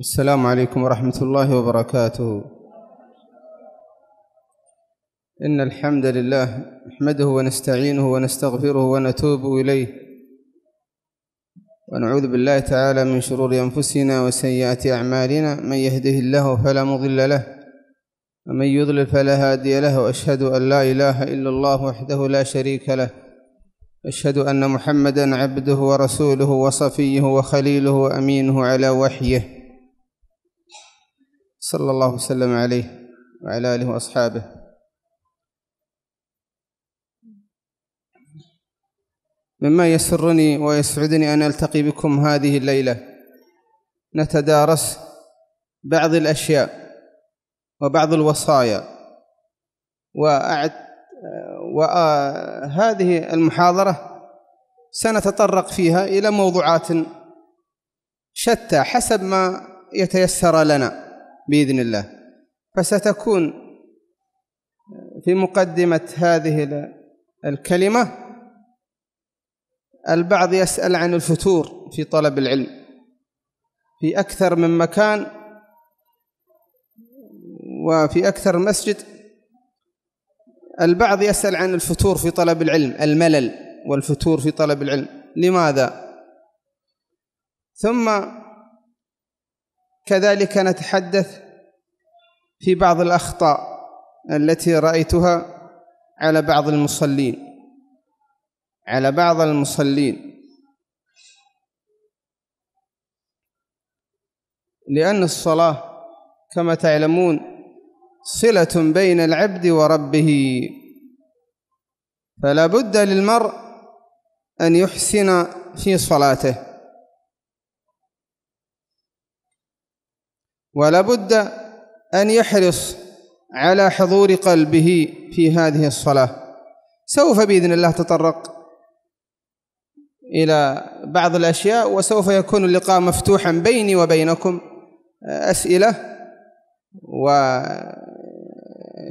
السلام عليكم ورحمة الله وبركاته إن الحمد لله نحمده ونستعينه ونستغفره ونتوب إليه ونعوذ بالله تعالى من شرور أنفسنا وسيئات أعمالنا من يهده الله فلا مضل له ومن يضلل فلا هادي له وأشهد أن لا إله إلا الله وحده لا شريك له أشهد أن محمدا عبده ورسوله وصفيه وخليله وأمينه على وحيه صلى الله وسلم عليه وعلى آله وأصحابه مما يسرني ويسعدني أن ألتقي بكم هذه الليلة نتدارس بعض الأشياء وبعض الوصايا وأعد وهذه المحاضرة سنتطرق فيها إلى موضوعات شتى حسب ما يتيسر لنا باذن الله فستكون في مقدمه هذه الكلمه البعض يسال عن الفتور في طلب العلم في اكثر من مكان وفي اكثر مسجد البعض يسال عن الفتور في طلب العلم الملل والفتور في طلب العلم لماذا ثم كذلك نتحدث في بعض الأخطاء التي رأيتها على بعض المصلين على بعض المصلين لأن الصلاة كما تعلمون صلة بين العبد وربه فلا بد للمرء أن يحسن في صلاته ولا بد أن يحرص على حضور قلبه في هذه الصلاة سوف بإذن الله تطرق إلى بعض الأشياء وسوف يكون اللقاء مفتوحا بيني وبينكم آه، أسئلة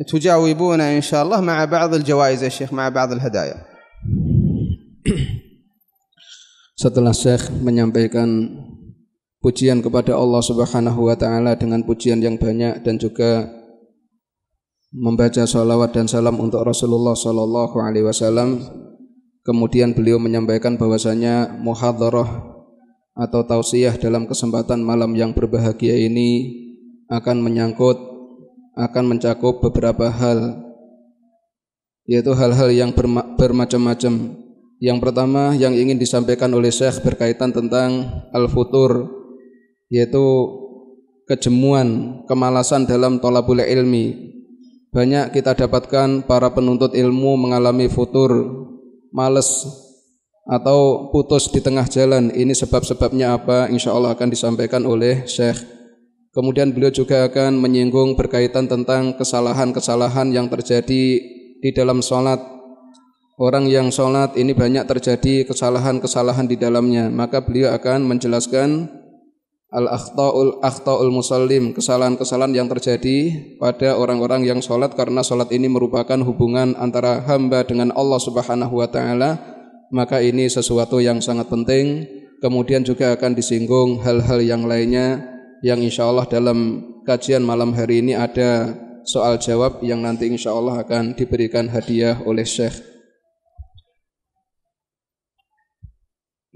وتجاوبون إن شاء الله مع بعض الجوائز يا شيخ مع بعض الهدايا Setelah Syekh menyampaikan pujian kepada Allah Subhanahu wa taala dengan pujian yang banyak dan juga membaca salawat dan salam untuk Rasulullah sallallahu alaihi wasallam. Kemudian beliau menyampaikan bahwasanya muhadharah atau tausiah dalam kesempatan malam yang berbahagia ini akan menyangkut akan mencakup beberapa hal yaitu hal-hal yang bermacam-macam. Yang pertama yang ingin disampaikan oleh Syekh berkaitan tentang al-futur yaitu kejemuan, kemalasan dalam tolabul ilmi. Banyak kita dapatkan para penuntut ilmu mengalami futur, males, atau putus di tengah jalan. Ini sebab-sebabnya apa? Insya Allah akan disampaikan oleh Syekh. Kemudian beliau juga akan menyinggung berkaitan tentang kesalahan-kesalahan yang terjadi di dalam sholat. Orang yang sholat ini banyak terjadi kesalahan-kesalahan di dalamnya. Maka beliau akan menjelaskan al akhtaul akhtaul musallim kesalahan-kesalahan yang terjadi pada orang-orang yang sholat karena sholat ini merupakan hubungan antara hamba dengan Allah Subhanahu wa taala maka ini sesuatu yang sangat penting kemudian juga akan disinggung hal-hal yang lainnya yang insya Allah dalam kajian malam hari ini ada soal jawab yang nanti insya Allah akan diberikan hadiah oleh Syekh.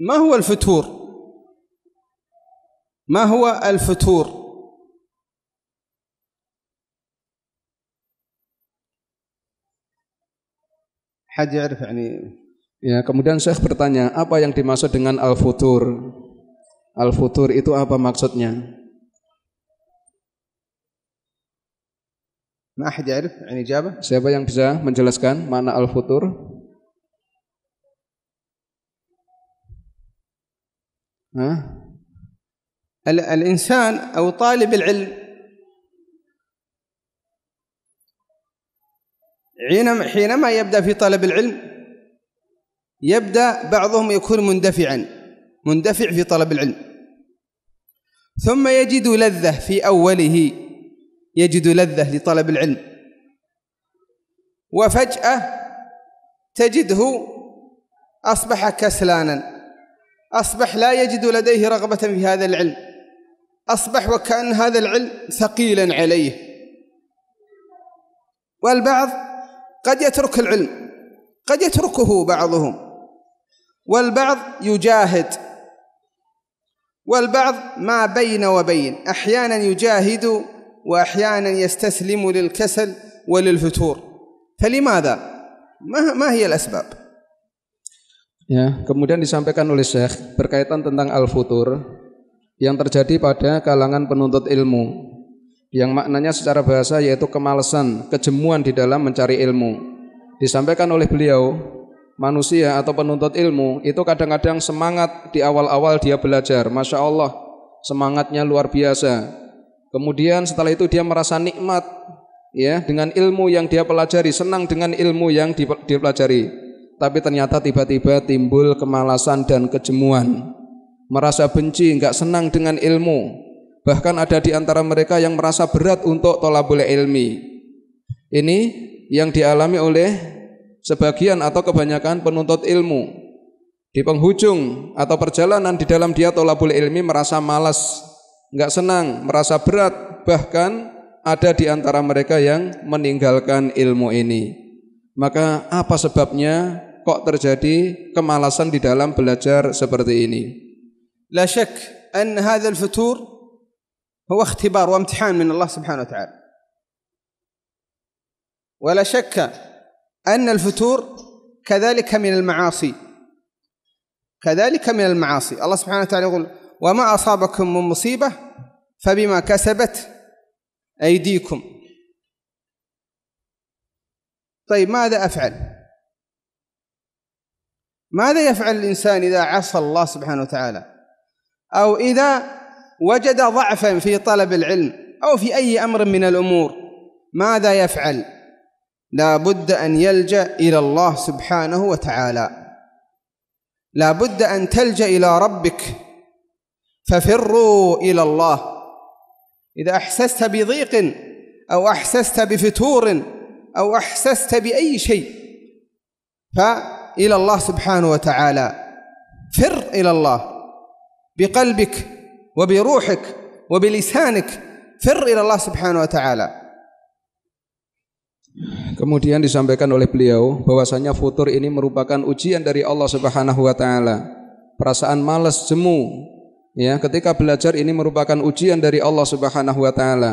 Ma huwa al-futur? ما هو الفتور حد يعرف يعني Ya, kemudian Syekh bertanya, apa yang dimaksud dengan al-futur? Al-futur itu apa maksudnya? Nah, Hajar, يعرف jawab. Siapa yang bisa menjelaskan mana al-futur? Hah? الإنسان أو طالب العلم حينما يبدأ في طلب العلم يبدأ بعضهم يكون مندفعا مندفع في طلب العلم ثم يجد لذة في أوله يجد لذة لطلب العلم وفجأة تجده أصبح كسلانا أصبح لا يجد لديه رغبة في هذا العلم أصبح وكأن هذا العلم ثقيلا عليه والبعض قد يترك العلم قد يتركه بعضهم والبعض يجاهد والبعض ما بين وبين أحيانا يجاهد وأحيانا يستسلم للكسل وللفتور فلماذا؟ ما, ما هي الأسباب؟ Ya, kemudian disampaikan oleh Syekh berkaitan tentang al-futur yang terjadi pada kalangan penuntut ilmu yang maknanya secara bahasa yaitu kemalasan, kejemuan di dalam mencari ilmu. Disampaikan oleh beliau, manusia atau penuntut ilmu itu kadang-kadang semangat di awal-awal dia belajar, masya Allah, semangatnya luar biasa. Kemudian setelah itu dia merasa nikmat ya dengan ilmu yang dia pelajari, senang dengan ilmu yang dipelajari. Tapi ternyata tiba-tiba timbul kemalasan dan kejemuan merasa benci, nggak senang dengan ilmu. Bahkan ada di antara mereka yang merasa berat untuk tolabul ilmi. Ini yang dialami oleh sebagian atau kebanyakan penuntut ilmu. Di penghujung atau perjalanan di dalam dia tolabul ilmi merasa malas, nggak senang, merasa berat, bahkan ada di antara mereka yang meninggalkan ilmu ini. Maka apa sebabnya kok terjadi kemalasan di dalam belajar seperti ini? لا شك أن هذا الفتور هو اختبار وامتحان من الله سبحانه وتعالى ولا شك أن الفتور كذلك من المعاصي كذلك من المعاصي الله سبحانه وتعالى يقول وما أصابكم من مصيبة فبما كسبت أيديكم طيب ماذا أفعل ماذا يفعل الإنسان إذا عصى الله سبحانه وتعالى أو إذا وجد ضعفا في طلب العلم أو في أي أمر من الأمور ماذا يفعل لا بد أن يلجأ إلى الله سبحانه وتعالى لا بد أن تلجأ إلى ربك ففروا إلى الله إذا أحسست بضيق أو أحسست بفتور أو أحسست بأي شيء فإلى الله سبحانه وتعالى فر إلى الله بقلبك وبروحك وبلسانك فر إلى الله سبحانه وتعالى Kemudian disampaikan oleh beliau bahwasanya futur ini merupakan ujian dari Allah Subhanahu wa taala. Perasaan malas, jemu, ya, ketika belajar ini merupakan ujian dari Allah Subhanahu wa taala.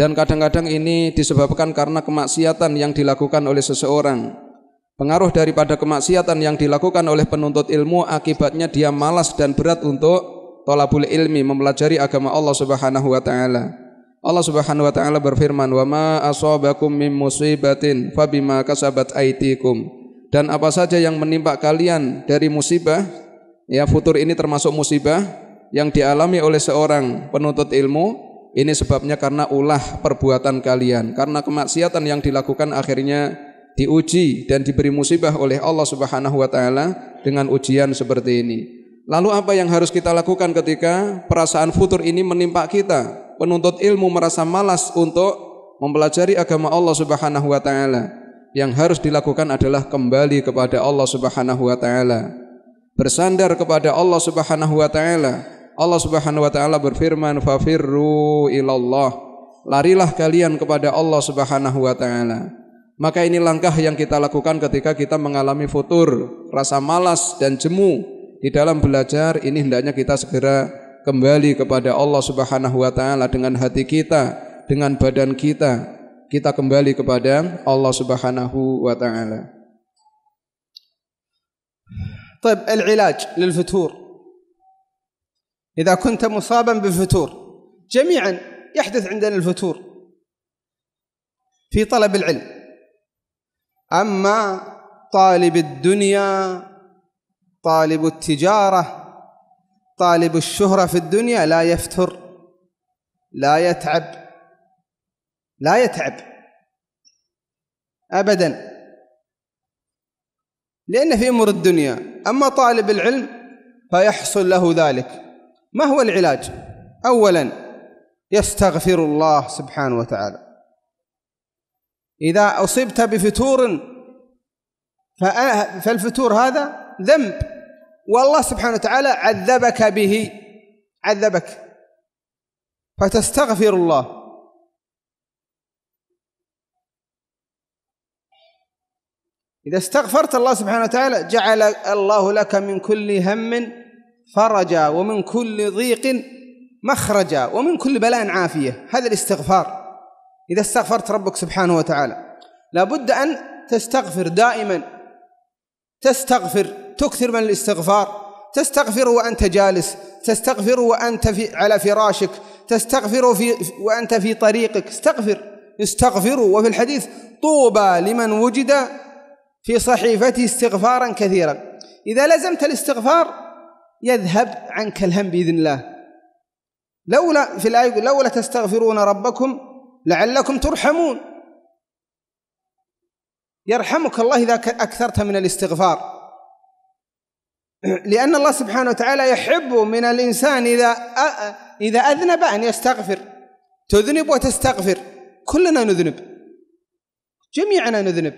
Dan kadang-kadang ini disebabkan karena kemaksiatan yang dilakukan oleh seseorang. Pengaruh daripada kemaksiatan yang dilakukan oleh penuntut ilmu akibatnya dia malas dan berat untuk tolabul ilmi mempelajari agama Allah Subhanahu wa taala. Allah Subhanahu wa taala berfirman, "Wa ma asabakum min musibatin fabima kasabat aitikum." Dan apa saja yang menimpa kalian dari musibah, ya futur ini termasuk musibah yang dialami oleh seorang penuntut ilmu, ini sebabnya karena ulah perbuatan kalian, karena kemaksiatan yang dilakukan akhirnya diuji dan diberi musibah oleh Allah Subhanahu wa taala dengan ujian seperti ini. Lalu apa yang harus kita lakukan ketika perasaan futur ini menimpa kita? Penuntut ilmu merasa malas untuk mempelajari agama Allah Subhanahu wa taala. Yang harus dilakukan adalah kembali kepada Allah Subhanahu wa taala. Bersandar kepada Allah Subhanahu wa taala. Allah Subhanahu wa taala berfirman, "Fafirru ilallah." Larilah kalian kepada Allah Subhanahu wa taala. Maka ini langkah yang kita lakukan ketika kita mengalami futur, rasa malas dan jemu di dalam belajar ini hendaknya kita segera kembali kepada Allah Subhanahu wa taala dengan hati kita, dengan badan kita. Kita kembali kepada Allah Subhanahu wa taala. طيب العلاج للفتور إذا كنت مصابا بالفتور جميعا يحدث عندنا الفتور في طلب العلم أما طالب الدنيا طالب التجارة طالب الشهرة في الدنيا لا يفتر لا يتعب لا يتعب أبدا لأن في أمور الدنيا أما طالب العلم فيحصل له ذلك ما هو العلاج؟ أولا يستغفر الله سبحانه وتعالى إذا أصبت بفتور فالفتور هذا ذنب والله سبحانه وتعالى عذبك به عذبك فتستغفر الله إذا استغفرت الله سبحانه وتعالى جعل الله لك من كل هم فرجا ومن كل ضيق مخرجا ومن كل بلاء عافية هذا الاستغفار إذا استغفرت ربك سبحانه وتعالى لابد أن تستغفر دائما تستغفر تكثر من الاستغفار تستغفر وأنت جالس تستغفر وأنت في على فراشك تستغفر في وأنت في طريقك استغفر استغفروا وفي الحديث طوبى لمن وجد في صحيفته استغفارا كثيرا إذا لزمت الاستغفار يذهب عنك الهم بإذن الله لولا في الآية لولا تستغفرون ربكم لعلكم ترحمون يرحمك الله إذا أكثرت من الاستغفار لأن الله سبحانه وتعالى يحب من الإنسان إذا إذا أذنب أن يستغفر تذنب وتستغفر كلنا نذنب جميعنا نذنب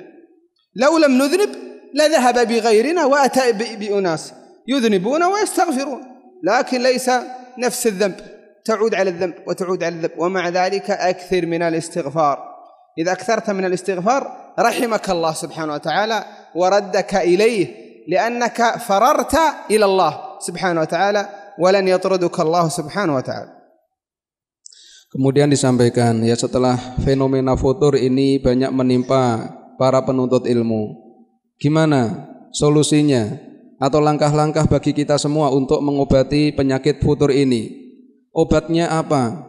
لو لم نذنب لذهب بغيرنا وأتى بأناس يذنبون ويستغفرون لكن ليس نفس الذنب تعود على الذنب وتعود على الذنب ومع ذلك أكثر من الاستغفار إذا أكثرت من الاستغفار رحمك الله سبحانه وتعالى وردك إليه لأنك فررت إلى الله سبحانه وتعالى ولن يطردك الله سبحانه وتعالى Kemudian disampaikan ya setelah fenomena futur ini banyak menimpa para penuntut ilmu. Gimana solusinya atau langkah-langkah bagi kita semua untuk mengobati penyakit futur ini? Obatnya apa?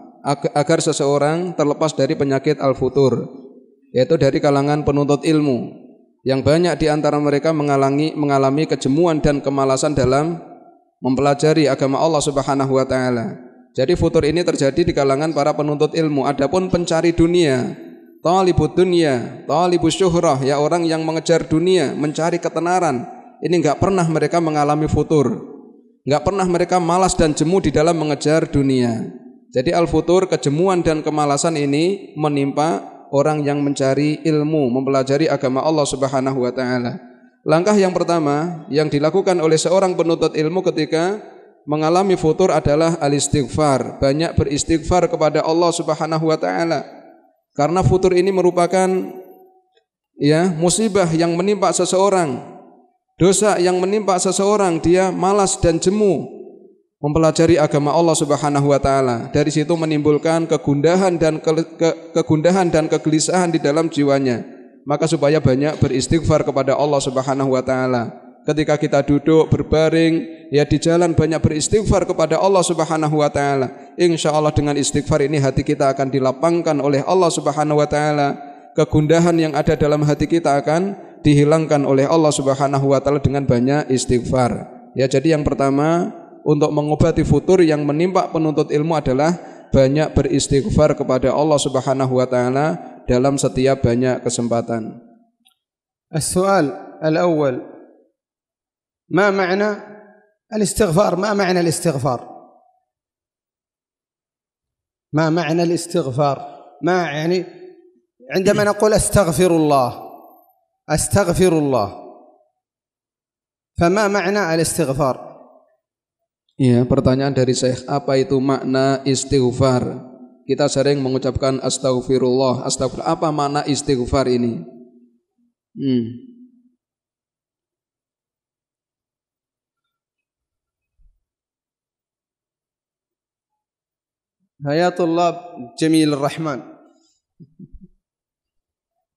Agar seseorang terlepas dari penyakit al-futur, yaitu dari kalangan penuntut ilmu yang banyak di antara mereka mengalami mengalami kejemuan dan kemalasan dalam mempelajari agama Allah Subhanahu wa taala. Jadi futur ini terjadi di kalangan para penuntut ilmu. Adapun pencari dunia, talibud dunia, talibus syuhrah, ya orang yang mengejar dunia, mencari ketenaran, ini enggak pernah mereka mengalami futur. Nggak pernah mereka malas dan jemu di dalam mengejar dunia. Jadi al-futur, kejemuan dan kemalasan ini menimpa orang yang mencari ilmu, mempelajari agama Allah Subhanahu wa taala. Langkah yang pertama yang dilakukan oleh seorang penuntut ilmu ketika mengalami futur adalah al-istighfar, banyak beristighfar kepada Allah Subhanahu wa taala. Karena futur ini merupakan ya musibah yang menimpa seseorang Dosa yang menimpa seseorang dia malas dan jemu mempelajari agama Allah Subhanahu wa taala. Dari situ menimbulkan kegundahan dan ke, ke, kegundahan dan kegelisahan di dalam jiwanya. Maka supaya banyak beristighfar kepada Allah Subhanahu wa taala. Ketika kita duduk berbaring, ya di jalan banyak beristighfar kepada Allah Subhanahu wa taala. Insya Allah dengan istighfar ini hati kita akan dilapangkan oleh Allah Subhanahu wa taala. Kegundahan yang ada dalam hati kita akan dihilangkan oleh Allah Subhanahu wa taala dengan banyak istighfar. Ya, jadi yang pertama untuk mengobati futur yang menimpa penuntut ilmu adalah banyak beristighfar kepada Allah Subhanahu wa taala dalam setiap banyak kesempatan. al-awwal السؤال الأول ما معنى Istighfar, makna istighfar? istighfar ما معنى الاستغفار ما يعني عندما نقول استغفر الله أستغفر الله فما معنى الاستغفار Ya, pertanyaan dari Syekh, apa itu makna istighfar? Kita sering mengucapkan astaghfirullah. Astaghfirullah Apa makna istighfar ini? Hmm. Hayatullah Jamil Rahman.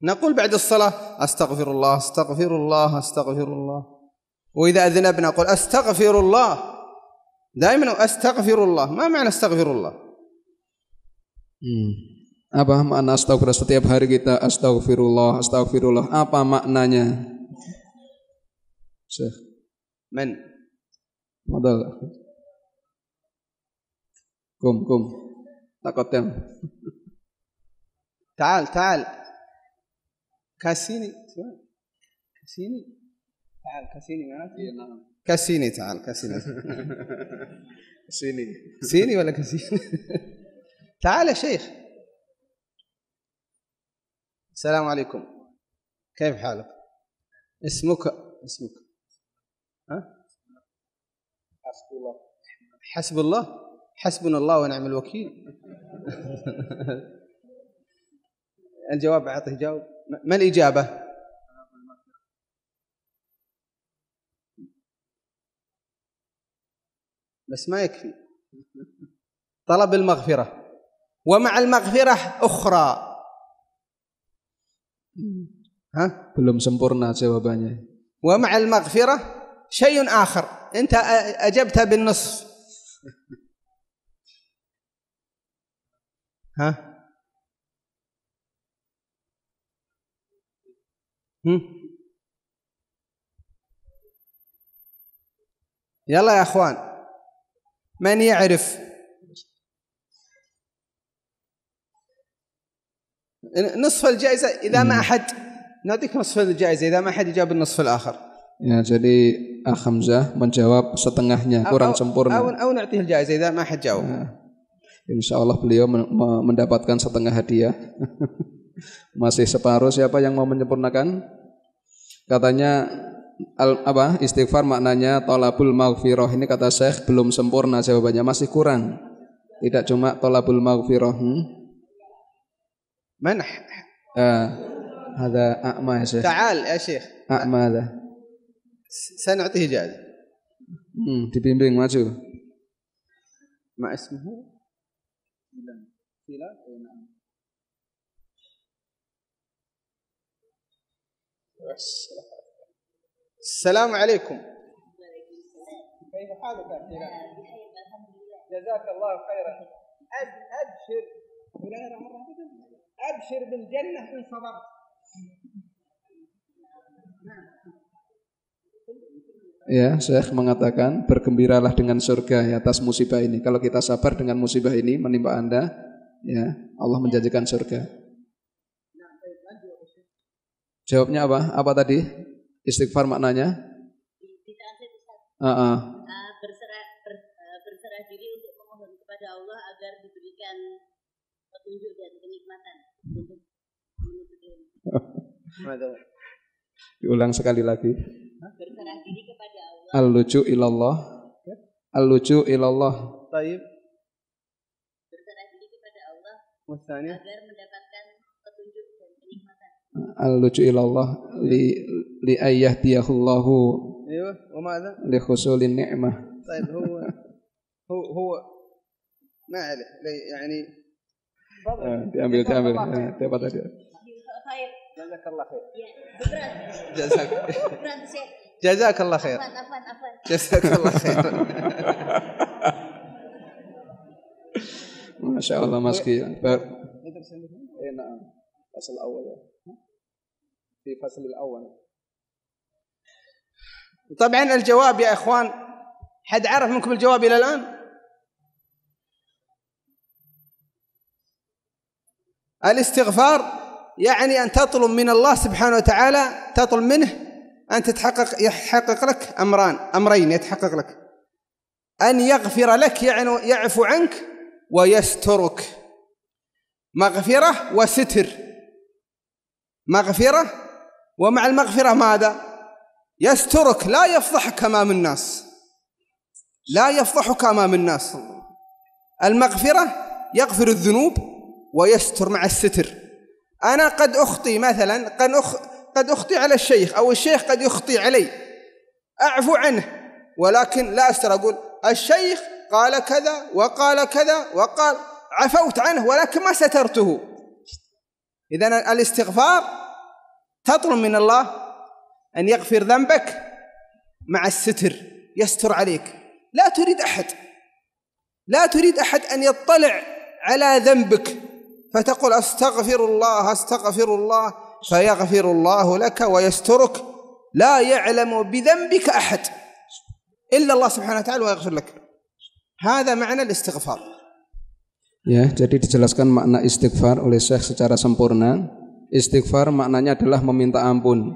نقول بعد الصلاة أستغفر الله أستغفر الله أستغفر الله وإذا أذنبنا نقول أستغفر الله دائما أستغفر الله ما معنى أستغفر الله hmm. Apa makna astagfirullah setiap hari kita astagfirullah astagfirullah apa maknanya Syekh من تفضل قم قم تقدم تعال تعال كاسيني كاسيني تعال كاسيني معناته كاسيني تعال كاسيني سيني سيني ولا كاسيني تعال يا شيخ السلام عليكم كيف حالك اسمك اسمك ها حسب الله حسب الله حسبنا الله ونعم الوكيل الجواب اعطيه جواب ما الإجابة؟ بس ما يكفي طلب المغفرة ومع المغفرة أخرى ها؟ كلهم sempurna jawabannya ومع المغفرة شيء آخر أنت أجبت بالنصف ها؟ Hmm? يلا يا اخوان من يعرف نصف الجائزة إذا ما أحد نعطيك نصف الجائزة إذا ما أحد يجاب النصف الآخر Ya, jadi Ah Hamzah menjawab setengahnya kurang أو sempurna. أو أو نعطيه الجائزة إذا ما أحد جاوب. Nah, insya Allah beliau mendapatkan setengah hadiah. Masih separuh siapa yang mau menyempurnakan? Katanya al, apa istighfar maknanya tolabul maghfirah ini kata Syekh belum sempurna jawabannya masih kurang tidak cuma tolabul maghfirah hmm? man uh, eh, akma ya Syekh ta'al ya Syekh akma ada saya nanti hijaz hmm, dibimbing maju ما bilang bilang السلام عليكم كيف حالك جزاك الله خيرا ابشر ابشر بالجنه ان صبرت Ya, Syekh mengatakan bergembiralah dengan surga ya, atas musibah ini. Kalau kita sabar dengan musibah ini menimpa Anda, ya, Allah menjanjikan surga. Jawabnya apa? Apa tadi? Istighfar maknanya? Uh -uh. berserah diri untuk memohon kepada Allah agar diberikan petunjuk dan kenikmatan Diulang sekali lagi. Berserah diri kepada Allah. al lucu ilallah. Ya. al lucu ilallah. Taib. Berserah diri kepada Allah. Agar mendapat اللجوء إلى الله لأن يهديه الله أيوه وماذا؟ لحصول النعمة طيب هو هو هو ما عليه يعني تأمل تأمل طيب جزاك الله خير جزاك جزاك الله خير جزاك الله خير ما شاء الله ماسكين يدرس عندكم؟ اي نعم الفصل الاول في الفصل الأول طبعا الجواب يا إخوان حد عرف منكم الجواب إلى الآن الاستغفار يعني أن تطلب من الله سبحانه وتعالى تطلب منه أن تتحقق يحقق لك أمران أمرين يتحقق لك أن يغفر لك يعني يعفو عنك ويسترك مغفرة وستر مغفرة ومع المغفرة ماذا يسترك لا يفضحك أمام الناس لا يفضحك أمام الناس المغفرة يغفر الذنوب ويستر مع الستر أنا قد أخطي مثلا قد أخ قد أخطي على الشيخ أو الشيخ قد يخطي علي أعفو عنه ولكن لا أستر أقول الشيخ قال كذا وقال كذا وقال عفوت عنه ولكن ما سترته إذا الاستغفار تطلب من الله أن يغفر ذنبك مع الستر يستر عليك لا تريد أحد لا تريد أحد أن يطلع على ذنبك فتقول أستغفر الله أستغفر الله فيغفر الله لك ويسترك لا يعلم بذنبك أحد إلا الله سبحانه وتعالى ويغفر لك هذا معنى الاستغفار Ya, jadi dijelaskan makna istighfar oleh Syekh secara sempurna. Istighfar maknanya adalah meminta ampun.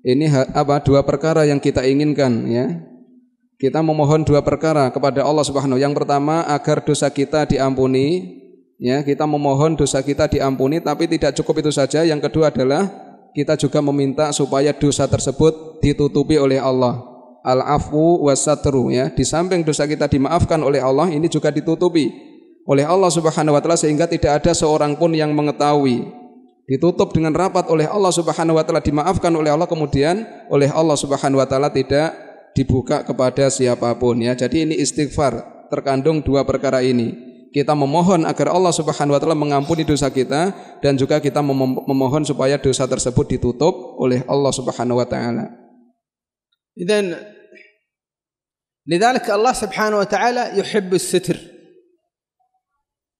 Ini apa dua perkara yang kita inginkan ya. Kita memohon dua perkara kepada Allah Subhanahu. Yang pertama agar dosa kita diampuni, ya kita memohon dosa kita diampuni tapi tidak cukup itu saja. Yang kedua adalah kita juga meminta supaya dosa tersebut ditutupi oleh Allah. Al-afwu wasatru ya. Di samping dosa kita dimaafkan oleh Allah, ini juga ditutupi oleh Allah Subhanahu wa taala sehingga tidak ada seorang pun yang mengetahui ditutup dengan rapat oleh Allah Subhanahu wa taala dimaafkan oleh Allah kemudian oleh Allah Subhanahu wa taala tidak dibuka kepada siapapun ya. Jadi ini istighfar terkandung dua perkara ini. Kita memohon agar Allah Subhanahu wa taala mengampuni dosa kita dan juga kita memohon supaya dosa tersebut ditutup oleh Allah Subhanahu wa taala. Idan لذلك الله سبحانه وتعالى يحب الستر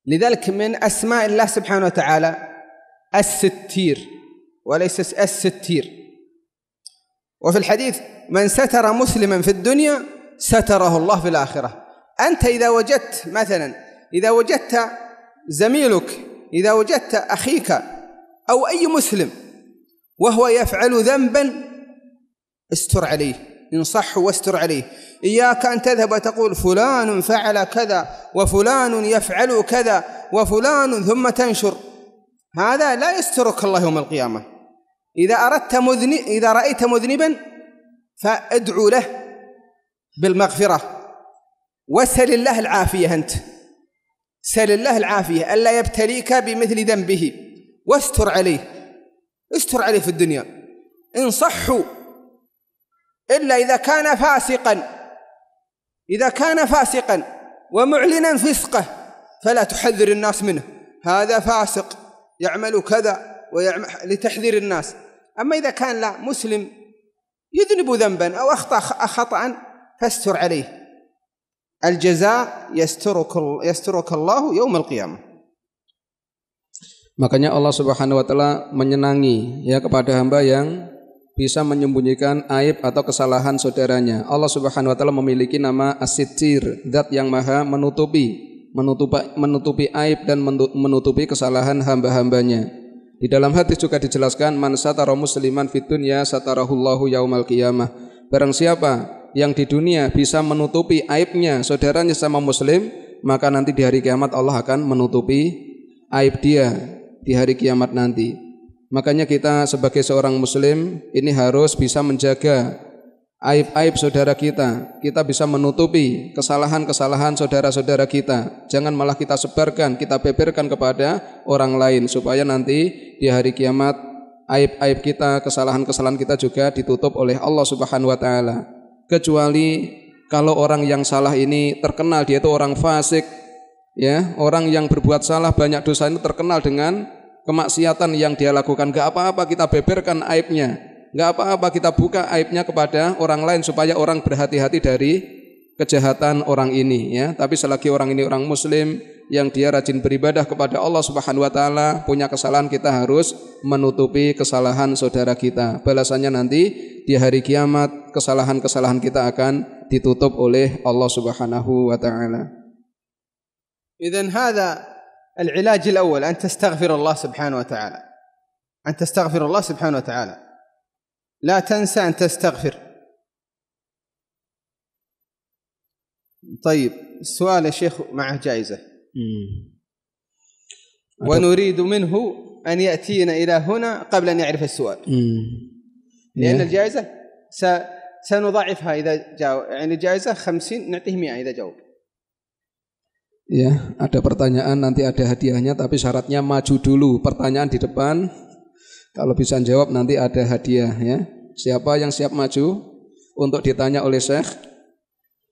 لذلك من أسماء الله سبحانه وتعالى الستير وليس الستير وفي الحديث من ستر مسلما في الدنيا ستره الله في الآخرة أنت إذا وجدت مثلا إذا وجدت زميلك إذا وجدت أخيك أو أي مسلم وهو يفعل ذنبا استر عليه انصحه واستر عليه إياك أن تذهب وتقول فلان فعل كذا وفلان يفعل كذا وفلان ثم تنشر هذا لا يسترك الله يوم القيامة إذا أردت مذن... إذا رأيت مذنبا فادعو له بالمغفرة وسل الله العافية أنت سل الله العافية ألا يبتليك بمثل ذنبه واستر عليه استر عليه في الدنيا إن صحوا إلا إذا كان فاسقا إذا كان فاسقا ومعلنا فسقه فلا تحذر الناس منه هذا فاسق يعمل كذا ويعمل لتحذير الناس أما إذا كان لا مسلم يذنب ذنبا أو أخطأ خطأ فاستر عليه الجزاء يسترك يسترك الله يوم القيامة Makanya Allah Subhanahu wa taala menyenangi ya kepada hamba yang bisa menyembunyikan aib atau kesalahan saudaranya. Allah Subhanahu wa taala memiliki nama As-Sittir, zat yang maha menutupi menutupi, menutupi aib dan menutupi kesalahan hamba-hambanya. Di dalam hadis juga dijelaskan man satara musliman fid dunya satarahullahu yaumal qiyamah. Barang siapa yang di dunia bisa menutupi aibnya saudaranya sama muslim, maka nanti di hari kiamat Allah akan menutupi aib dia di hari kiamat nanti. Makanya kita sebagai seorang muslim ini harus bisa menjaga aib-aib saudara kita. Kita bisa menutupi kesalahan-kesalahan saudara-saudara kita. Jangan malah kita sebarkan, kita beberkan kepada orang lain supaya nanti di hari kiamat aib-aib kita, kesalahan-kesalahan kita juga ditutup oleh Allah Subhanahu wa taala. Kecuali kalau orang yang salah ini terkenal dia itu orang fasik, ya, orang yang berbuat salah banyak dosa itu terkenal dengan kemaksiatan yang dia lakukan. Gak apa-apa kita beberkan aibnya nggak apa-apa kita buka aibnya kepada orang lain supaya orang berhati-hati dari kejahatan orang ini ya. Tapi selagi orang ini orang muslim yang dia rajin beribadah kepada Allah Subhanahu wa taala, punya kesalahan kita harus menutupi kesalahan saudara kita. Balasannya nanti di hari kiamat kesalahan-kesalahan kita akan ditutup oleh Allah Subhanahu wa taala. Idzan hadza العلاج الأول أن تستغفر الله سبحانه وتعالى أن تستغفر الله سبحانه وتعالى لا تنسى أن تستغفر طيب السؤال يا شيخ معه جائزة ونريد منه أن يأتينا إلى هنا قبل أن يعرف السؤال لأن إيه. الجائزة س... سنضاعفها إذا جاوب يعني الجائزة 50 نعطيه 100 إذا جاوب Ya, إيه. ada pertanyaan nanti ada hadiahnya tapi syaratnya maju dulu pertanyaan di depan Kalau bisa jawab nanti ada hadiah ya. Siapa yang siap maju untuk ditanya oleh Syekh?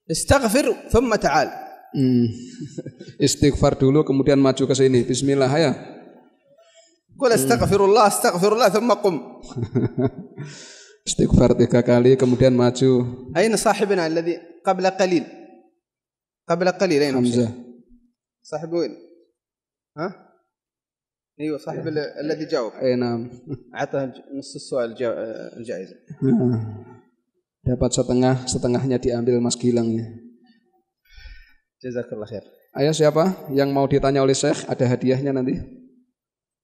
Istighfar thumma ta'al. Hmm. Istighfar dulu kemudian maju ke sini. Bismillah ya. Qul astaghfirullah astaghfirullah thumma qum. Istighfar tiga kali kemudian maju. Aina sahibina alladhi qabla qalil? Qabla qalil aina Hamzah. Sahibu Hah? ايوه صاحب الذي جاوب اي نعم اعطاه نص السؤال الجائزه dapat setengah setengahnya diambil Mas Gilang ya. Jazakallah khair. Ayo siapa yang mau ditanya oleh Syekh ada hadiahnya nanti?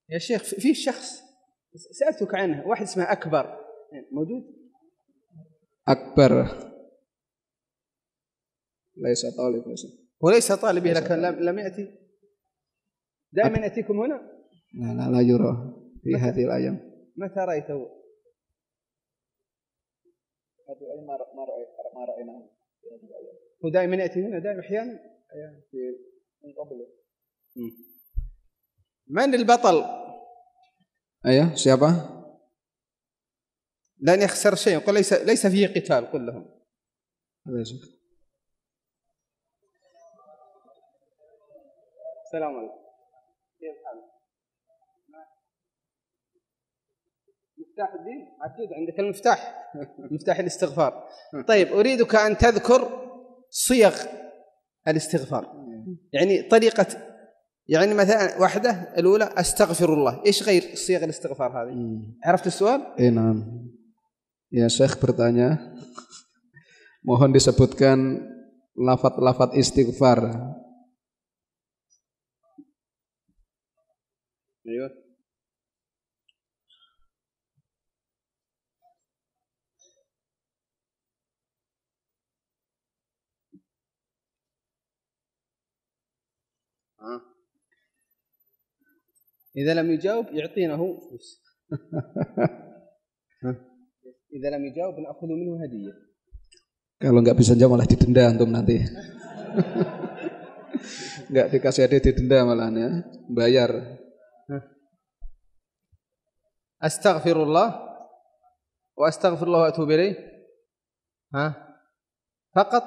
Ya Syekh في شخص سألتك عنه واحد اسمه أكبر موجود؟ أكبر ليس طالب ليس وليس طالب لكن لم يأتي دائما يأتيكم هنا؟ لا, لا لا يرى في هذه الأيام متى رأيته؟ هذه الأيام ما ما رأيناه هو دائما يأتي هنا دائما أحيانا أحيانا في من قبله من البطل؟ أيوه siapa? لن يخسر شيء قل ليس ليس فيه قتال قل لهم السلام عليكم كيف حالك؟ مفتاح الدين اكيد عندك المفتاح مفتاح الاستغفار طيب اريدك ان تذكر صيغ الاستغفار يعني طريقه يعني مثلا واحده الاولى استغفر الله ايش غير صيغ الاستغفار هذه عرفت السؤال اي نعم يا شيخ bertanya, mohon disebutkan lafat-lafat istighfar. أيوه إذا لم يجاوب يعطينا هو فلوس إذا لم يجاوب نأخذ منه هدية kalau nggak bisa jawab malah didenda antum nanti nggak dikasih hadiah didenda malah ya bayar Astaghfirullah wa astaghfirullah wa atubu ilaih ha faqat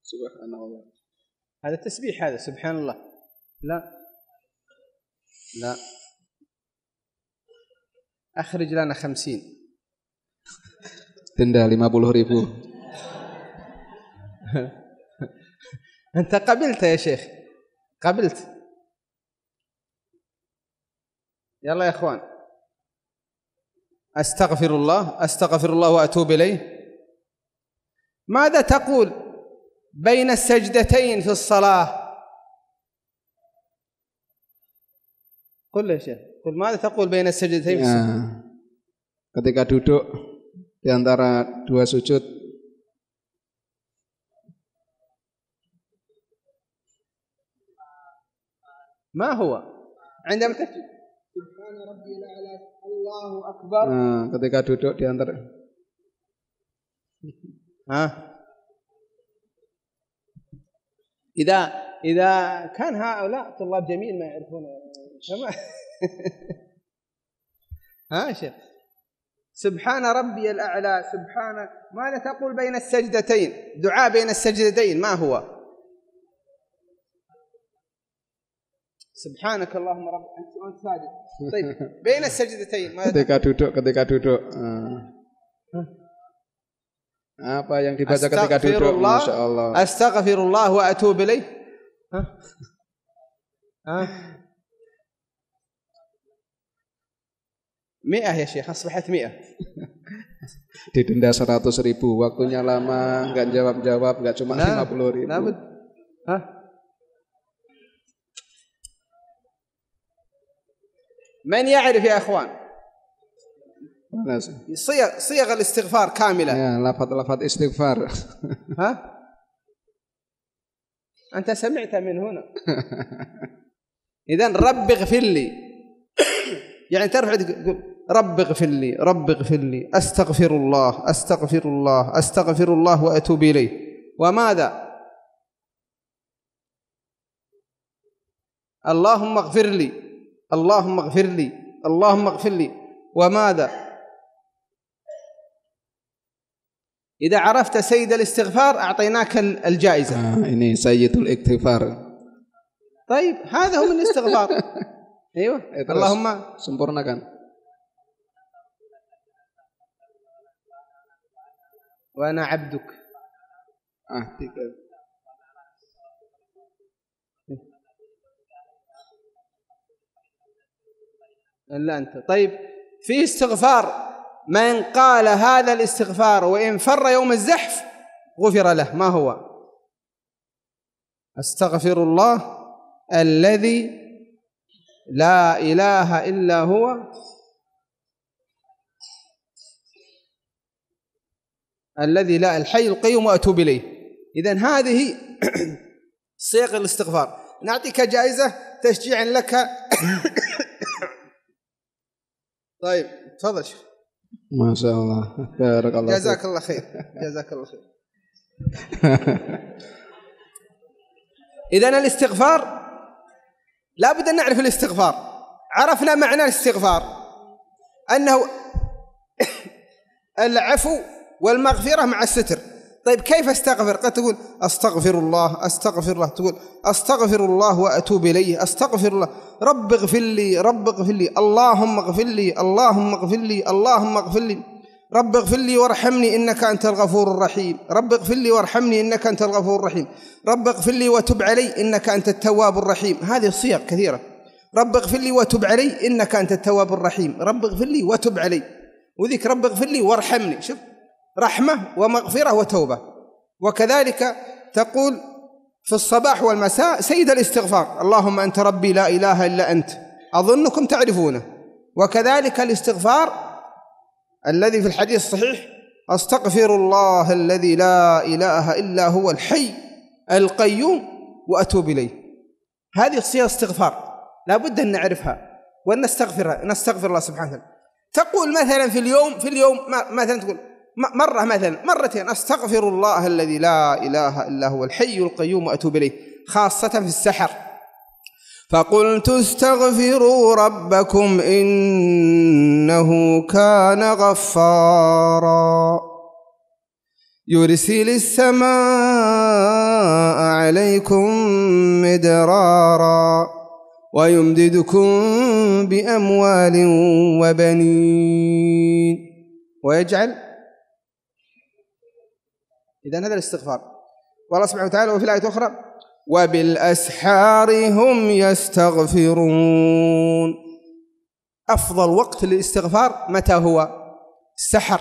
subhanallah هذا التسبيح هذا سبحان الله لا لا أخرج لنا خمسين denda 50 ريبو أنت قبلت يا شيخ قبلت يلا يا اخوان استغفر الله استغفر الله واتوب اليه ماذا تقول بين السجدتين في الصلاة قل يا شيخ قل ماذا تقول بين السجدتين في آه. الصلاة ketika duduk di antara dua sujud ما هو عندما تسجد سبحان ربي الاعلى الله اكبر آه. ketika duduk di antara ها اذا اذا كان هؤلاء طلاب جميل ما يعرفون ها شيخ سبحان ربي الاعلى سبحان ماذا تقول بين السجدتين دعاء بين السجدتين ما هو سبحانك اللهم رب انت ساجد طيب بين السجدتين ماذا ketika duduk ketika duduk Apa yang dibaca ketika duduk? Masya Allah. Astaghfirullah wa atubu ilaih. Hah? Hah? Mi'ah ya Syekh, asbahat mi'ah. Didenda seratus ribu, waktunya lama, enggak jawab-jawab, enggak cuma nah, lima puluh ribu. Nah, Hah? Man ya'rif ya akhwan? لازم صيغ صيغ الاستغفار كامله يا لفظ لفظ استغفار ها انت سمعت من هنا اذا رب اغفر لي يعني ترفع تقول رب اغفر لي رب اغفر لي استغفر الله استغفر الله استغفر الله واتوب اليه وماذا اللهم اغفر لي اللهم اغفر لي اللهم اغفر لي وماذا إذا عرفت سيد الاستغفار أعطيناك الجائزة آه إني سيد الاكتفار طيب هذا هو من الاستغفار أيوة إيه، اللهم سمبرنا كان وأنا عبدك آه إيه. لا أنت طيب في استغفار من قال هذا الاستغفار وإن فر يوم الزحف غفر له ما هو أستغفر الله الذي لا إله إلا هو الذي لا الحي القيوم وأتوب إليه إذا هذه صيغ الاستغفار نعطيك جائزة تشجيعا لك طيب تفضل شيخ ما شاء الله بارك الله جزاك الله خير جزاك الله خير إذا الاستغفار لا بد أن نعرف الاستغفار عرفنا معنى الاستغفار أنه العفو والمغفرة مع الستر طيب كيف استغفر قد تقول استغفر الله استغفر الله تقول استغفر الله واتوب اليه استغفر الله رب اغفر لي رب اغفر لي اللهم اغفر لي اللهم اغفر لي اللهم اغفر لي رب اغفر لي وارحمني انك انت الغفور الرحيم رب اغفر لي وارحمني انك انت الغفور الرحيم رب اغفر لي وتب علي انك انت التواب الرحيم هذه صيغ كثيره رب اغفر لي وتب علي انك انت التواب الرحيم رب اغفر لي وتب علي وذيك رب اغفر لي وارحمني شوف رحمة ومغفرة وتوبة وكذلك تقول في الصباح والمساء سيد الاستغفار اللهم أنت ربي لا إله إلا أنت أظنكم تعرفونه وكذلك الاستغفار الذي في الحديث الصحيح أستغفر الله الذي لا إله إلا هو الحي القيوم وأتوب إليه هذه صيغ استغفار لا بد أن نعرفها وأن نستغفرها نستغفر الله سبحانه وتعالى تقول مثلا في اليوم في اليوم مثلا تقول مرة مثلا مرتين أستغفر الله الذي لا إله إلا هو الحي القيوم وأتوب إليه خاصة في السحر فقلت استغفروا ربكم إنه كان غفارا يرسل السماء عليكم مدرارا ويمددكم بأموال وبنين ويجعل إذا هذا الاستغفار والله سبحانه وتعالى وفي الآية أخرى وبالأسحار هم يستغفرون أفضل وقت للاستغفار متى هو السحر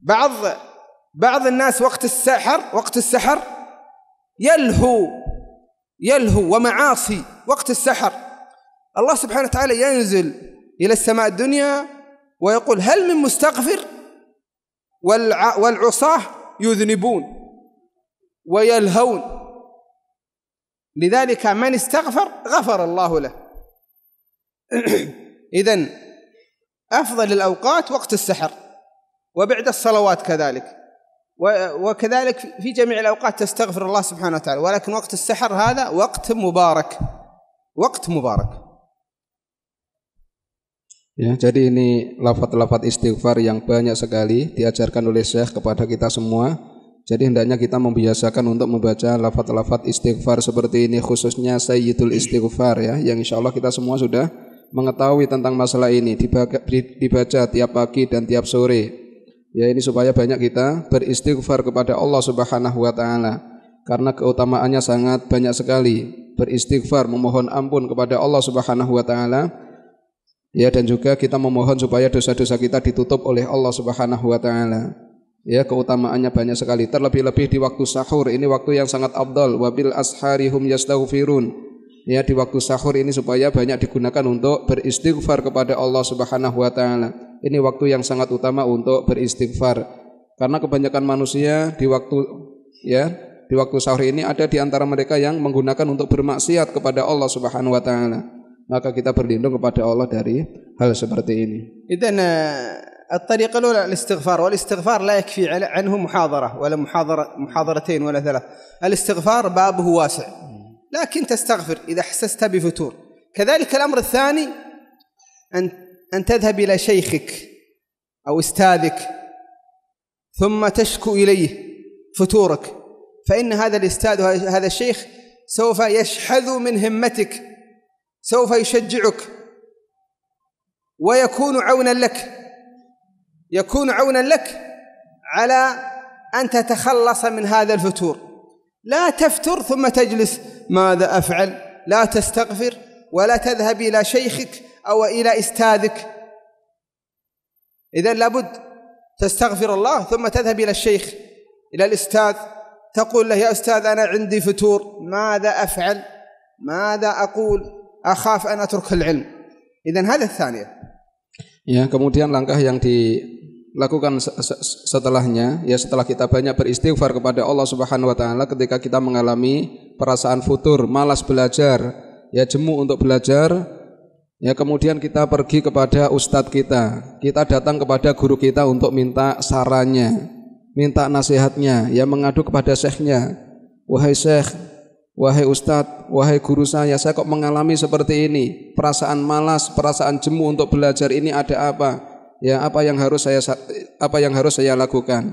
بعض بعض الناس وقت السحر وقت السحر يلهو يلهو ومعاصي وقت السحر الله سبحانه وتعالى ينزل إلى السماء الدنيا ويقول هل من مستغفر والعصاة يذنبون ويلهون لذلك من استغفر غفر الله له إذا أفضل الأوقات وقت السحر وبعد الصلوات كذلك وكذلك في جميع الأوقات تستغفر الله سبحانه وتعالى ولكن وقت السحر هذا وقت مبارك وقت مبارك Ya, jadi ini lafat-lafat istighfar yang banyak sekali diajarkan oleh Syekh kepada kita semua. Jadi hendaknya kita membiasakan untuk membaca lafat-lafat istighfar seperti ini khususnya Sayyidul Istighfar ya, yang insya Allah kita semua sudah mengetahui tentang masalah ini dibaca, dibaca tiap pagi dan tiap sore. Ya ini supaya banyak kita beristighfar kepada Allah Subhanahu wa taala karena keutamaannya sangat banyak sekali. Beristighfar memohon ampun kepada Allah Subhanahu wa taala Ya dan juga kita memohon supaya dosa-dosa kita ditutup oleh Allah Subhanahu wa taala. Ya keutamaannya banyak sekali terlebih-lebih di waktu sahur ini waktu yang sangat abdal wabil asharihum yastaghfirun ya di waktu sahur ini supaya banyak digunakan untuk beristighfar kepada Allah Subhanahu wa taala. Ini waktu yang sangat utama untuk beristighfar. Karena kebanyakan manusia di waktu ya, di waktu sahur ini ada di antara mereka yang menggunakan untuk bermaksiat kepada Allah Subhanahu wa taala. maka kita berlindung kepada Allah dari hal seperti ini. Idan آه، الطريقة الأولى الاستغفار والاستغفار لا يكفي عنه محاضرة ولا محاضرة محاضرتين ولا ثلاث الاستغفار بابه واسع لكن تستغفر إذا حسست بفتور كذلك الأمر الثاني أن أن تذهب إلى شيخك أو أستاذك ثم تشكو إليه فتورك فإن هذا الأستاذ هذا الشيخ سوف يشحذ من همتك سوف يشجعك ويكون عونا لك يكون عونا لك على أن تتخلص من هذا الفتور لا تفتر ثم تجلس ماذا أفعل لا تستغفر ولا تذهب إلى شيخك أو إلى أستاذك إذا لابد تستغفر الله ثم تذهب إلى الشيخ إلى الأستاذ تقول له يا أستاذ أنا عندي فتور ماذا أفعل ماذا أقول أخاف أن أترك العلم إذا هذا الثانية Ya, kemudian langkah yang dilakukan setelahnya, ya setelah kita banyak beristighfar kepada Allah Subhanahu wa taala ketika kita mengalami perasaan futur, malas belajar, ya jemu untuk belajar, ya kemudian kita pergi kepada ustadz kita. Kita datang kepada guru kita untuk minta sarannya, minta nasihatnya, ya mengadu kepada syekhnya. Wahai syekh, Wahai Ustadz, wahai guru saya, saya kok mengalami seperti ini. Perasaan malas, perasaan jemu untuk belajar ini ada apa? Ya, apa yang harus saya apa yang harus saya lakukan?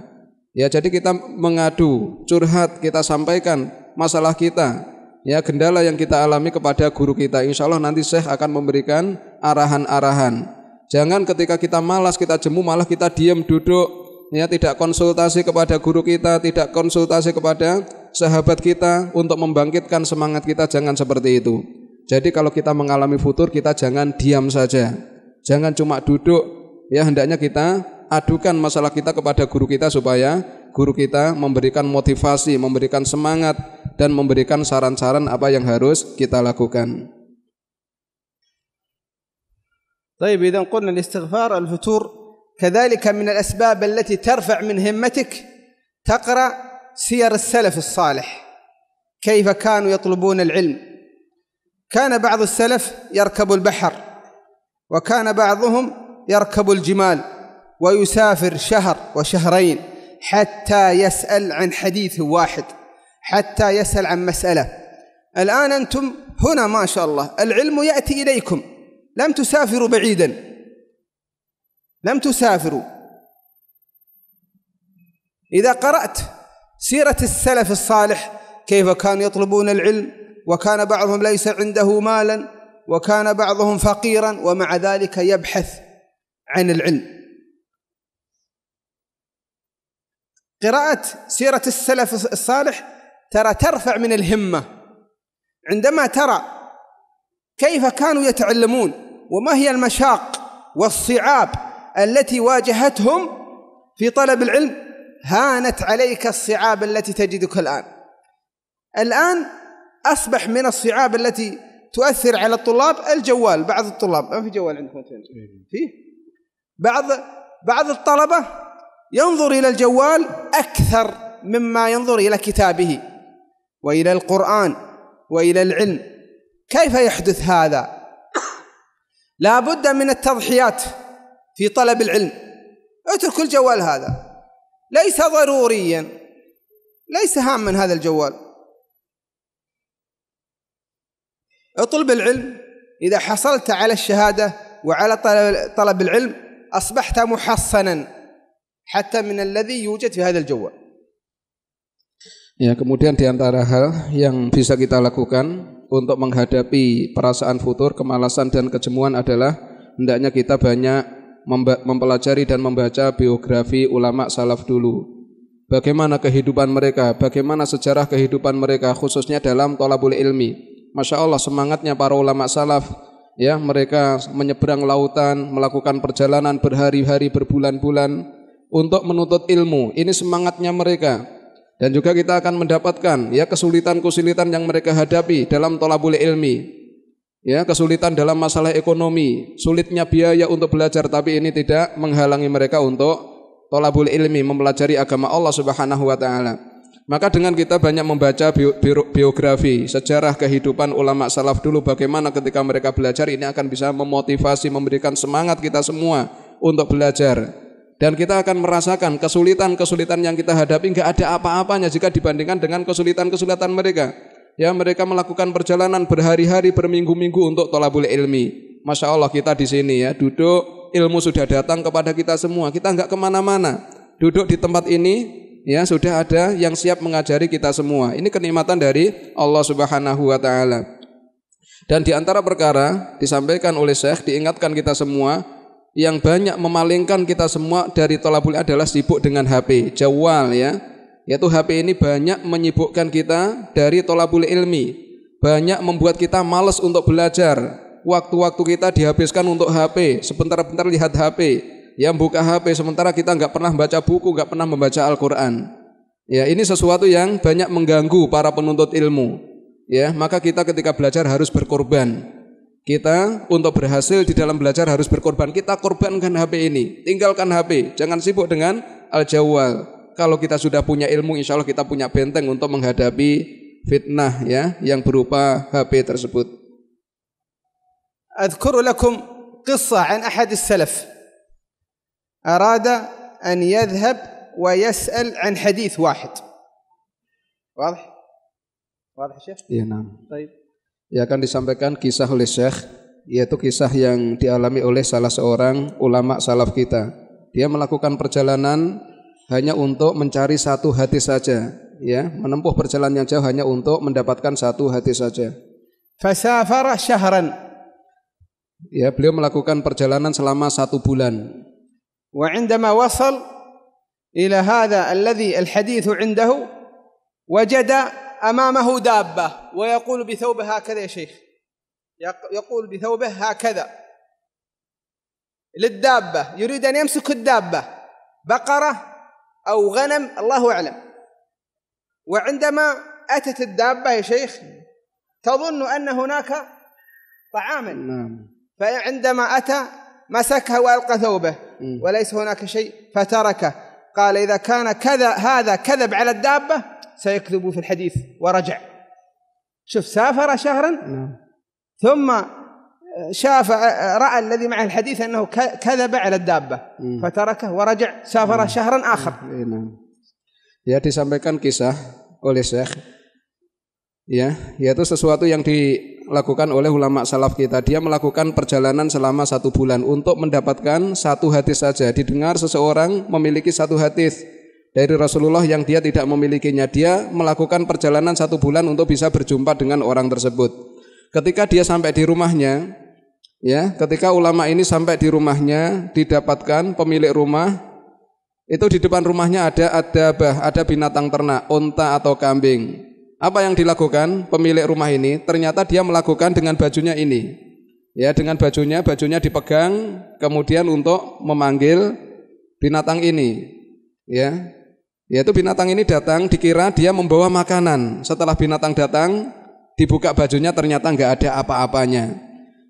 Ya, jadi kita mengadu, curhat, kita sampaikan masalah kita. Ya, kendala yang kita alami kepada guru kita. Insya Allah nanti Syekh akan memberikan arahan-arahan. Jangan ketika kita malas, kita jemu, malah kita diam duduk. Ya, tidak konsultasi kepada guru kita, tidak konsultasi kepada sahabat kita untuk membangkitkan semangat kita jangan seperti itu. Jadi kalau kita mengalami futur kita jangan diam saja. Jangan cuma duduk. Ya hendaknya kita adukan masalah kita kepada guru kita supaya guru kita memberikan motivasi, memberikan semangat dan memberikan saran-saran apa yang harus kita lakukan. طيب إذا قلنا الاستغفار الفتور كذلك من الأسباب التي ترفع من همتك تقرأ سير السلف الصالح كيف كانوا يطلبون العلم كان بعض السلف يركب البحر وكان بعضهم يركب الجمال ويسافر شهر وشهرين حتى يسأل عن حديث واحد حتى يسأل عن مسألة الآن أنتم هنا ما شاء الله العلم يأتي إليكم لم تسافروا بعيدا لم تسافروا إذا قرأت سيرة السلف الصالح كيف كان يطلبون العلم وكان بعضهم ليس عنده مالا وكان بعضهم فقيرا ومع ذلك يبحث عن العلم قراءة سيرة السلف الصالح ترى ترفع من الهمة عندما ترى كيف كانوا يتعلمون وما هي المشاق والصعاب التي واجهتهم في طلب العلم هانت عليك الصعاب التي تجدك الآن الآن أصبح من الصعاب التي تؤثر على الطلاب الجوال بعض الطلاب ما في جوال عندكم في بعض بعض الطلبة ينظر إلى الجوال أكثر مما ينظر إلى كتابه وإلى القرآن وإلى العلم كيف يحدث هذا لا بد من التضحيات في طلب العلم اترك الجوال هذا ليس ضروريا ليس هام من هذا الجوال اطلب العلم إذا حصلت على الشهادة وعلى طلب العلم أصبحت محصنا حتى من الذي يوجد في هذا الجوال Ya, kemudian di antara hal yang bisa kita lakukan untuk menghadapi perasaan futur, kemalasan dan kejemuan adalah hendaknya kita banyak mempelajari dan membaca biografi ulama salaf dulu. Bagaimana kehidupan mereka, bagaimana sejarah kehidupan mereka khususnya dalam tolabul ilmi. Masya Allah semangatnya para ulama salaf ya mereka menyeberang lautan, melakukan perjalanan berhari-hari, berbulan-bulan untuk menuntut ilmu. Ini semangatnya mereka. Dan juga kita akan mendapatkan ya kesulitan-kesulitan yang mereka hadapi dalam tolabul ilmi ya kesulitan dalam masalah ekonomi, sulitnya biaya untuk belajar tapi ini tidak menghalangi mereka untuk tolabul ilmi mempelajari agama Allah Subhanahu wa taala. Maka dengan kita banyak membaca biografi, sejarah kehidupan ulama salaf dulu bagaimana ketika mereka belajar ini akan bisa memotivasi, memberikan semangat kita semua untuk belajar. Dan kita akan merasakan kesulitan-kesulitan yang kita hadapi nggak ada apa-apanya jika dibandingkan dengan kesulitan-kesulitan mereka. Ya mereka melakukan perjalanan berhari-hari berminggu-minggu untuk tolabul ilmi. Masya Allah kita di sini ya duduk ilmu sudah datang kepada kita semua. Kita nggak kemana-mana. Duduk di tempat ini ya sudah ada yang siap mengajari kita semua. Ini kenikmatan dari Allah Subhanahu Wa Taala. Dan di antara perkara disampaikan oleh Syekh diingatkan kita semua yang banyak memalingkan kita semua dari tolabul adalah sibuk dengan HP, jawal ya yaitu HP ini banyak menyibukkan kita dari tolabul ilmi, banyak membuat kita males untuk belajar. Waktu-waktu kita dihabiskan untuk HP, sebentar-bentar lihat HP, yang buka HP sementara kita nggak pernah baca buku, nggak pernah membaca Al-Quran. Ya, ini sesuatu yang banyak mengganggu para penuntut ilmu. Ya, maka kita ketika belajar harus berkorban. Kita untuk berhasil di dalam belajar harus berkorban. Kita korbankan HP ini, tinggalkan HP, jangan sibuk dengan al-jawwal kalau kita sudah punya ilmu insya Allah kita punya benteng untuk menghadapi fitnah ya yang berupa HP tersebut. أذكر لكم قصة عن أحد السلف أراد أن يذهب ويسأل عن حديث واحد واضح؟ واضح شيخ؟ Iya, طيب. Ya akan disampaikan kisah oleh Syekh yaitu kisah yang dialami oleh salah seorang ulama salaf kita. Dia melakukan perjalanan hanya untuk mencari satu hati saja, ya, menempuh perjalanan yang jauh hanya untuk mendapatkan satu hati saja. Fasafara syahran. Ya, beliau melakukan perjalanan selama satu bulan. Wa indama wasal ila hadha alladhi alhadithu indahu wajada amamahu dabba wa yaqulu bi thawbi hakadha ya syekh. bi thawbi hakadha للدابة يريد أن يمسك الدابة بقرة أو غنم الله أعلم وعندما أتت الدابة يا شيخ تظن أن هناك طعاما نعم. فعندما أتى مسكها وألقى ثوبه وليس هناك شيء فتركه قال إذا كان كذا هذا كذب على الدابة سيكذب في الحديث ورجع شوف سافر شهرا نعم. ثم شاف راى الذي معه الحديث انه كذب على الدابه فتركه ورجع سافر شهرا اخر ya disampaikan kisah oleh Syekh ya yaitu sesuatu yang dilakukan oleh ulama salaf kita dia melakukan perjalanan selama satu bulan untuk mendapatkan satu hadis saja didengar seseorang memiliki satu hadis dari Rasulullah yang dia tidak memilikinya dia melakukan perjalanan satu bulan untuk bisa berjumpa dengan orang tersebut ketika dia sampai di rumahnya Ya, ketika ulama ini sampai di rumahnya didapatkan pemilik rumah itu di depan rumahnya ada ada bah ada binatang ternak, unta atau kambing. Apa yang dilakukan pemilik rumah ini? Ternyata dia melakukan dengan bajunya ini. Ya, dengan bajunya, bajunya dipegang kemudian untuk memanggil binatang ini. Ya. Yaitu binatang ini datang dikira dia membawa makanan. Setelah binatang datang, dibuka bajunya ternyata nggak ada apa-apanya.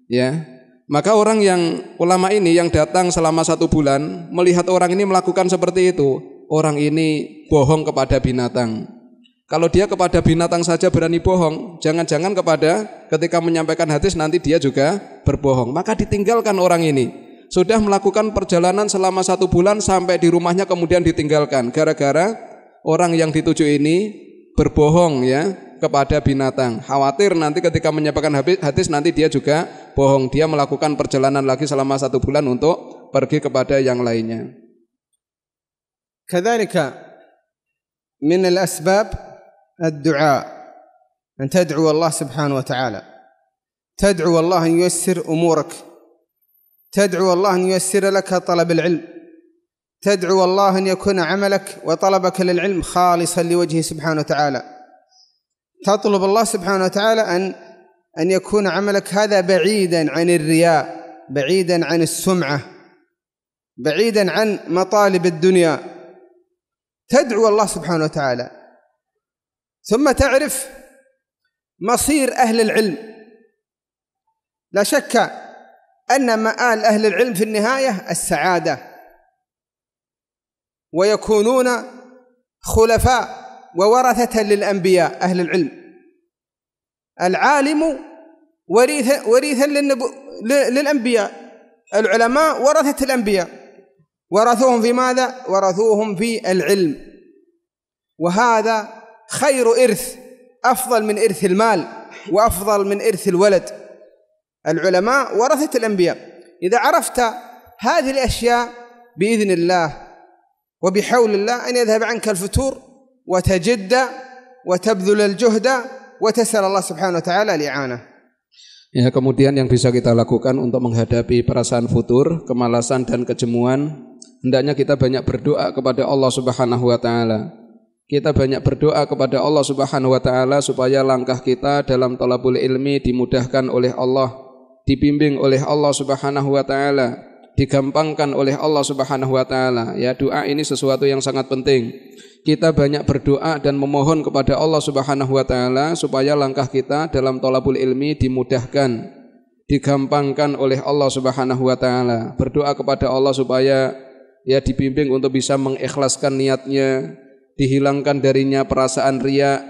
Ya. Maka orang yang ulama ini yang datang selama satu bulan melihat orang ini melakukan seperti itu, orang ini bohong kepada binatang. Kalau dia kepada binatang saja berani bohong, jangan-jangan kepada ketika menyampaikan hadis nanti dia juga berbohong. Maka ditinggalkan orang ini sudah melakukan perjalanan selama satu bulan sampai di rumahnya kemudian ditinggalkan gara-gara orang yang dituju ini berbohong ya kepada binatang. Khawatir nanti ketika menyampaikan hadis nanti dia juga bohong. Dia melakukan perjalanan lagi selama satu bulan untuk pergi kepada yang lainnya. min al al-asbab ad-du'a an tad'u Allah subhanahu wa ta'ala. Tad'u Allah an yusir umurak. تدعو الله أن ييسر لك طلب العلم تدعو الله أن يكون عملك وطلبك للعلم خالصا لوجهه سبحانه وتعالى تطلب الله سبحانه وتعالى أن أن يكون عملك هذا بعيدا عن الرياء بعيدا عن السمعة بعيدا عن مطالب الدنيا تدعو الله سبحانه وتعالى ثم تعرف مصير أهل العلم لا شك أن مآل أهل العلم في النهاية السعادة ويكونون خلفاء وورثه للأنبياء أهل العلم العالم وريث وريثا للنبو للأنبياء العلماء ورثة الأنبياء ورثوهم في ماذا؟ ورثوهم في العلم وهذا خير إرث أفضل من إرث المال وأفضل من إرث الولد العلماء ورثة الأنبياء إذا عرفت هذه الأشياء بإذن الله وبحول الله أن يذهب عنك الفتور وتجد وتبذل الجهد وتسأل الله سبحانه وتعالى الإعانة Ya, kemudian yang bisa kita lakukan untuk menghadapi perasaan futur, kemalasan dan kejemuan, hendaknya kita banyak berdoa kepada Allah Subhanahu wa taala. Kita banyak berdoa kepada Allah Subhanahu wa taala supaya langkah kita dalam talabul ilmi dimudahkan oleh Allah, dibimbing oleh Allah Subhanahu wa taala digampangkan oleh Allah Subhanahu wa taala. Ya, doa ini sesuatu yang sangat penting. Kita banyak berdoa dan memohon kepada Allah Subhanahu wa taala supaya langkah kita dalam tolabul ilmi dimudahkan, digampangkan oleh Allah Subhanahu wa taala. Berdoa kepada Allah supaya ya dibimbing untuk bisa mengikhlaskan niatnya, dihilangkan darinya perasaan riak,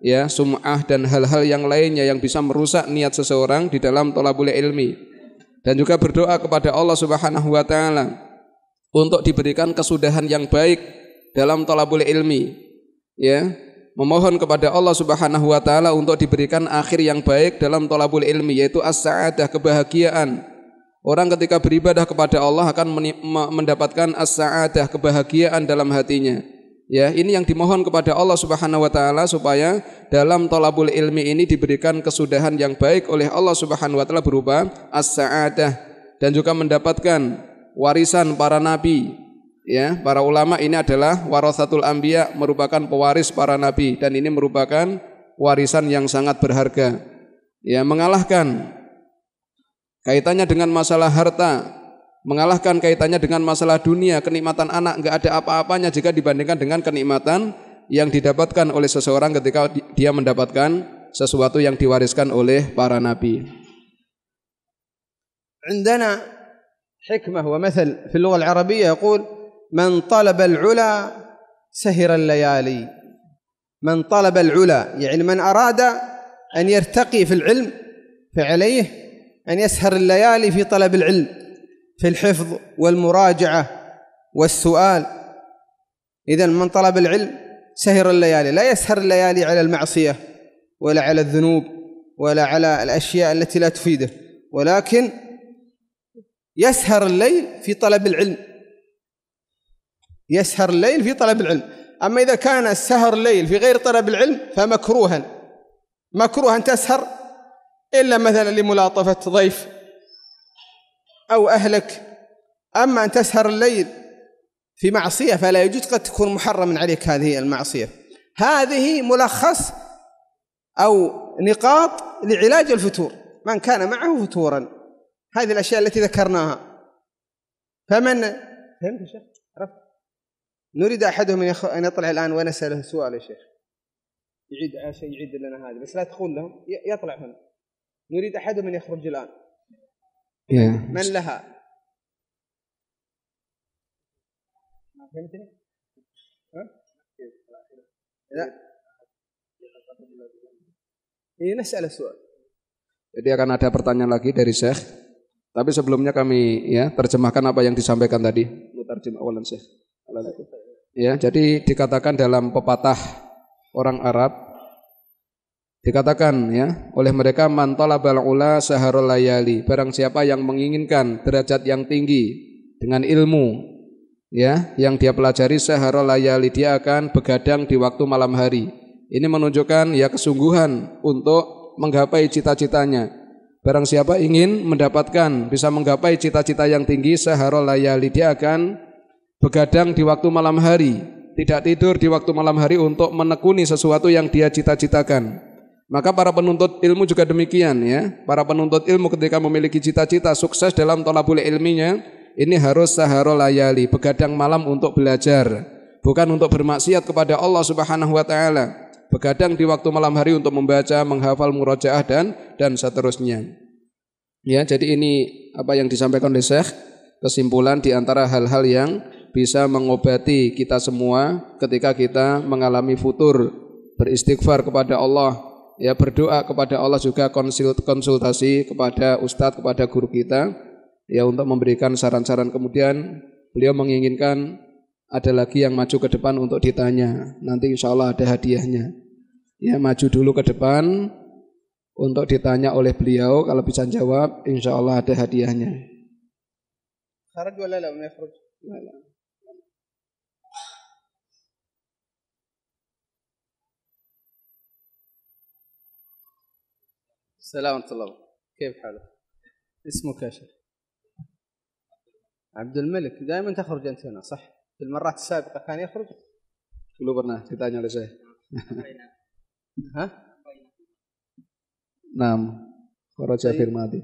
ya, sum'ah dan hal-hal yang lainnya yang bisa merusak niat seseorang di dalam tolabul ilmi dan juga berdoa kepada Allah Subhanahu wa taala untuk diberikan kesudahan yang baik dalam talabul ilmi ya memohon kepada Allah Subhanahu wa taala untuk diberikan akhir yang baik dalam talabul ilmi yaitu as-sa'adah kebahagiaan orang ketika beribadah kepada Allah akan mendapatkan as-sa'adah kebahagiaan dalam hatinya Ya, ini yang dimohon kepada Allah Subhanahu wa taala supaya dalam tolabul ilmi ini diberikan kesudahan yang baik oleh Allah Subhanahu wa taala berupa as-sa'adah dan juga mendapatkan warisan para nabi. Ya, para ulama ini adalah warasatul anbiya, merupakan pewaris para nabi dan ini merupakan warisan yang sangat berharga. Ya, mengalahkan kaitannya dengan masalah harta mengalahkan kaitannya dengan masalah dunia, kenikmatan anak nggak ada apa-apanya jika dibandingkan dengan kenikmatan yang didapatkan oleh seseorang ketika dia mendapatkan sesuatu yang diwariskan oleh para nabi. عندنا حكمة ومثل في اللغة العربية يقول من طلب العلا سهر الليالي من طلب العلا يعني من أراد أن يرتقي في العلم فعليه أن يسهر الليالي في طلب العلم في الحفظ والمراجعة والسؤال إذا من طلب العلم سهر الليالي لا يسهر الليالي على المعصية ولا على الذنوب ولا على الأشياء التي لا تفيده ولكن يسهر الليل في طلب العلم يسهر الليل في طلب العلم أما إذا كان السهر الليل في غير طلب العلم فمكروها مكروها تسهر إلا مثلا لملاطفة ضيف أو أهلك أما أن تسهر الليل في معصية فلا يجوز قد تكون محرما عليك هذه المعصية هذه ملخص أو نقاط لعلاج الفتور من كان معه فتورا هذه الأشياء التي ذكرناها فمن فهمت يا شيخ؟ عرفت؟ نريد أحدهم أن يطلع الآن ونسأله سؤال يا شيخ يعيد شيء يعيد لنا هذه بس لا تقول لهم يطلع هنا نريد أحدهم أن يخرج الآن Ya. من لها؟ Ini saya soal. Jadi akan ada pertanyaan lagi dari Syekh. Tapi sebelumnya kami ya terjemahkan apa yang disampaikan tadi. Ya, jadi dikatakan dalam pepatah orang Arab Dikatakan ya oleh mereka mantola balangula ula saharul layali, barang siapa yang menginginkan derajat yang tinggi dengan ilmu ya yang dia pelajari saharul layali dia akan begadang di waktu malam hari. Ini menunjukkan ya kesungguhan untuk menggapai cita-citanya. Barang siapa ingin mendapatkan bisa menggapai cita-cita yang tinggi saharul layali dia akan begadang di waktu malam hari, tidak tidur di waktu malam hari untuk menekuni sesuatu yang dia cita-citakan. Maka para penuntut ilmu juga demikian ya. Para penuntut ilmu ketika memiliki cita-cita sukses dalam tolabul ilminya, ini harus saharo layali, begadang malam untuk belajar, bukan untuk bermaksiat kepada Allah Subhanahu wa taala. Begadang di waktu malam hari untuk membaca, menghafal murojaah dan dan seterusnya. Ya, jadi ini apa yang disampaikan oleh Syekh, kesimpulan di antara hal-hal yang bisa mengobati kita semua ketika kita mengalami futur, beristighfar kepada Allah, ya berdoa kepada Allah juga konsultasi kepada ustadz kepada guru kita ya untuk memberikan saran-saran kemudian beliau menginginkan ada lagi yang maju ke depan untuk ditanya nanti insya Allah ada hadiahnya ya maju dulu ke depan untuk ditanya oleh beliau kalau bisa jawab insya Allah ada hadiahnya. Kharaj wala la, السلام ورحمة الله كيف حالك؟ اسمك يا شيخ؟ عبد الملك دائما تخرج أنت هنا صح؟ في المرات السابقة كان يخرج؟ كله برناه تداني ولا شيء ها؟ نعم خرج في طيب. الماضي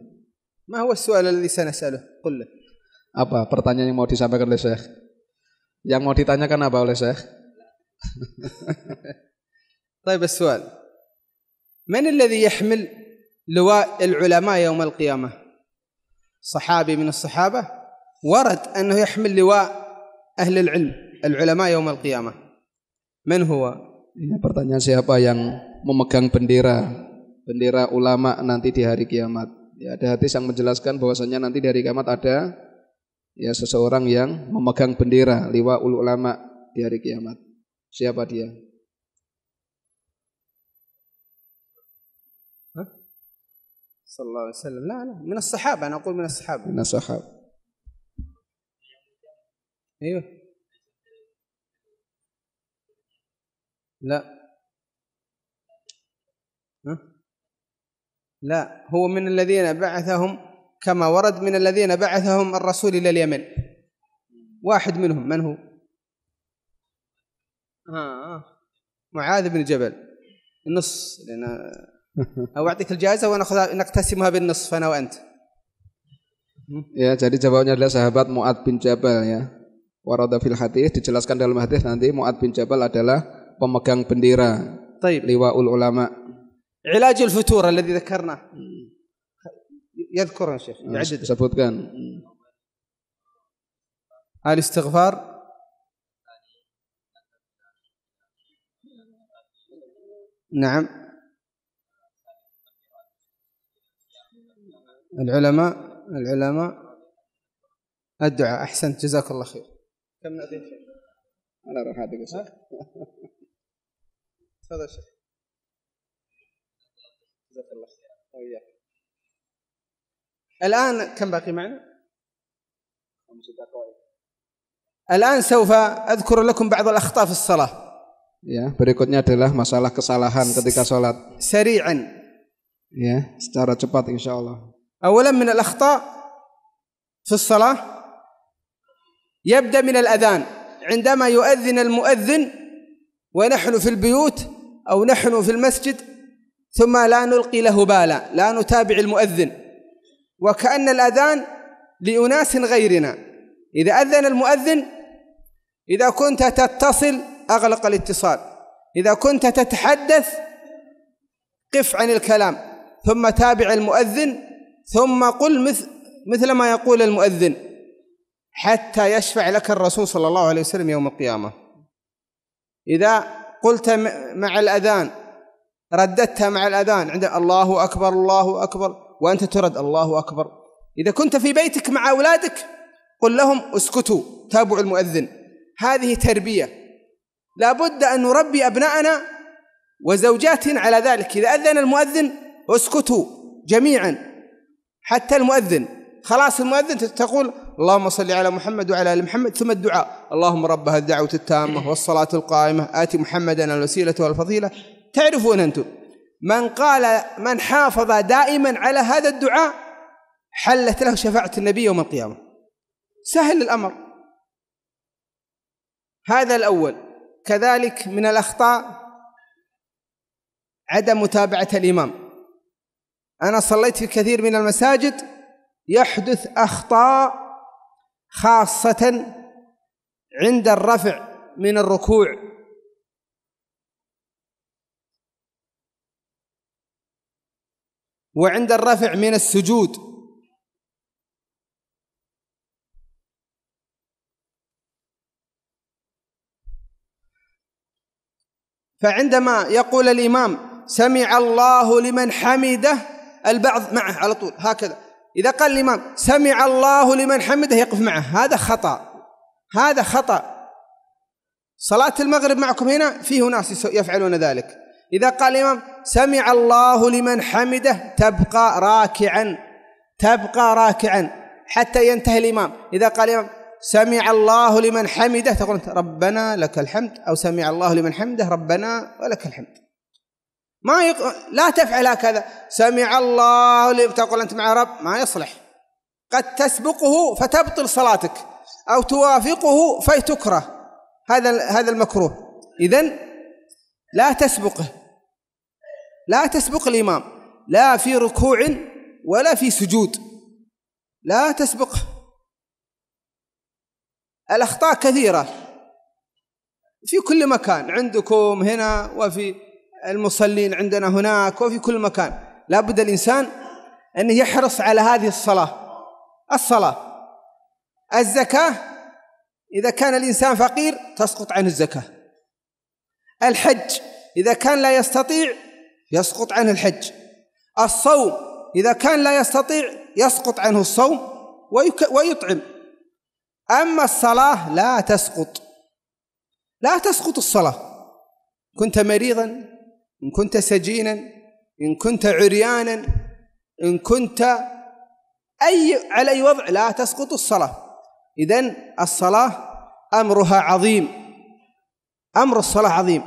ما هو السؤال الذي سنسأله؟ قل له أبا pertanyaan yang mau disampaikan oleh Syekh? Yang mau ditanyakan apa oleh Syekh? طيب السؤال من الذي يحمل لواء العلماء يوم القيامة صحابي من الصحابة ورد أنه يحمل لواء أهل العلم العلماء يوم القيامة من هو؟ Ini pertanyaan siapa yang memegang bendera bendera ulama nanti di hari kiamat. Ya, ada hadis yang menjelaskan bahwasanya nanti di hari kiamat ada ya seseorang yang memegang bendera liwa ulama di hari kiamat. Siapa dia? صلى الله عليه وسلم لا لا من الصحابة أنا أقول من الصحابة من الصحابة أيوه لا لا هو من الذين بعثهم كما ورد من الذين بعثهم الرسول إلى اليمن واحد منهم من هو آه. آه. معاذ بن جبل النص لأن Aku atik jazah wa naqtasimha bin nisf ana Ya, jadi jawabannya adalah sahabat Mu'ad bin Jabal ya. Warada fil hadis dijelaskan dalam hadis nanti Mu'ad bin Jabal adalah pemegang bendera. Taib. Liwaul ulama. Ilajul futur alladhi dzakarna. يذكرها شيخ ya يعدد sebutkan istighfar. نعم العلماء العلماء الدعاء أحسنت جزاك الله خير كم نعطيك أنا أروح أعطيك الشيخ تفضل الشيخ جزاك الله خير الآن كم باقي معنا؟ خمس دقائق الآن سوف أذكر لكم بعض الأخطاء في الصلاة Ya, berikutnya adalah masalah kesalahan ketika sholat. Seri'an. Ya, secara cepat insya Allah. أولا من الأخطاء في الصلاة يبدأ من الأذان عندما يؤذن المؤذن ونحن في البيوت أو نحن في المسجد ثم لا نلقي له بالا لا نتابع المؤذن وكأن الأذان لأناس غيرنا إذا أذن المؤذن إذا كنت تتصل أغلق الاتصال إذا كنت تتحدث قف عن الكلام ثم تابع المؤذن ثم قل مثل مثل ما يقول المؤذن حتى يشفع لك الرسول صلى الله عليه وسلم يوم القيامة إذا قلت مع الأذان رددتها مع الأذان عند الله أكبر الله أكبر وأنت ترد الله أكبر إذا كنت في بيتك مع أولادك قل لهم اسكتوا تابعوا المؤذن هذه تربية لابد أن نربي أبناءنا وزوجاتنا على ذلك إذا أذن المؤذن اسكتوا جميعا حتى المؤذن خلاص المؤذن تقول اللهم صل على محمد وعلى ال محمد ثم الدعاء اللهم رب هذه الدعوه التامه والصلاه القائمه اتي محمدا الوسيله والفضيله تعرفون انتم من قال من حافظ دائما على هذا الدعاء حلت له شفاعه النبي يوم القيامه سهل الامر هذا الاول كذلك من الاخطاء عدم متابعه الامام أنا صليت في كثير من المساجد يحدث أخطاء خاصة عند الرفع من الركوع وعند الرفع من السجود فعندما يقول الإمام سمع الله لمن حمده البعض معه على طول هكذا إذا قال الإمام سمع الله لمن حمده يقف معه هذا خطأ هذا خطأ صلاة المغرب معكم هنا فيه ناس يفعلون ذلك إذا قال الإمام سمع الله لمن حمده تبقى راكعا تبقى راكعا حتى ينتهي الإمام إذا قال الإمام سمع الله لمن حمده تقول ربنا لك الحمد أو سمع الله لمن حمده ربنا ولك الحمد ما يق... لا تفعل هكذا سمع الله تقول أنت مع رب ما يصلح قد تسبقه فتبطل صلاتك أو توافقه فيتكره هذا هذا المكروه إذا لا تسبقه لا تسبق الإمام لا في ركوع ولا في سجود لا تسبقه الأخطاء كثيرة في كل مكان عندكم هنا وفي المصلين عندنا هناك وفي كل مكان لابد الإنسان أن يحرص على هذه الصلاة الصلاة الزكاة إذا كان الإنسان فقير تسقط عنه الزكاة الحج إذا كان لا يستطيع يسقط عنه الحج الصوم إذا كان لا يستطيع يسقط عنه الصوم ويطعم أما الصلاة لا تسقط لا تسقط الصلاة كنت مريضا إن كنت سجينا إن كنت عريانا إن كنت أي على أي وضع لا تسقط الصلاة إذا الصلاة أمرها عظيم أمر الصلاة عظيم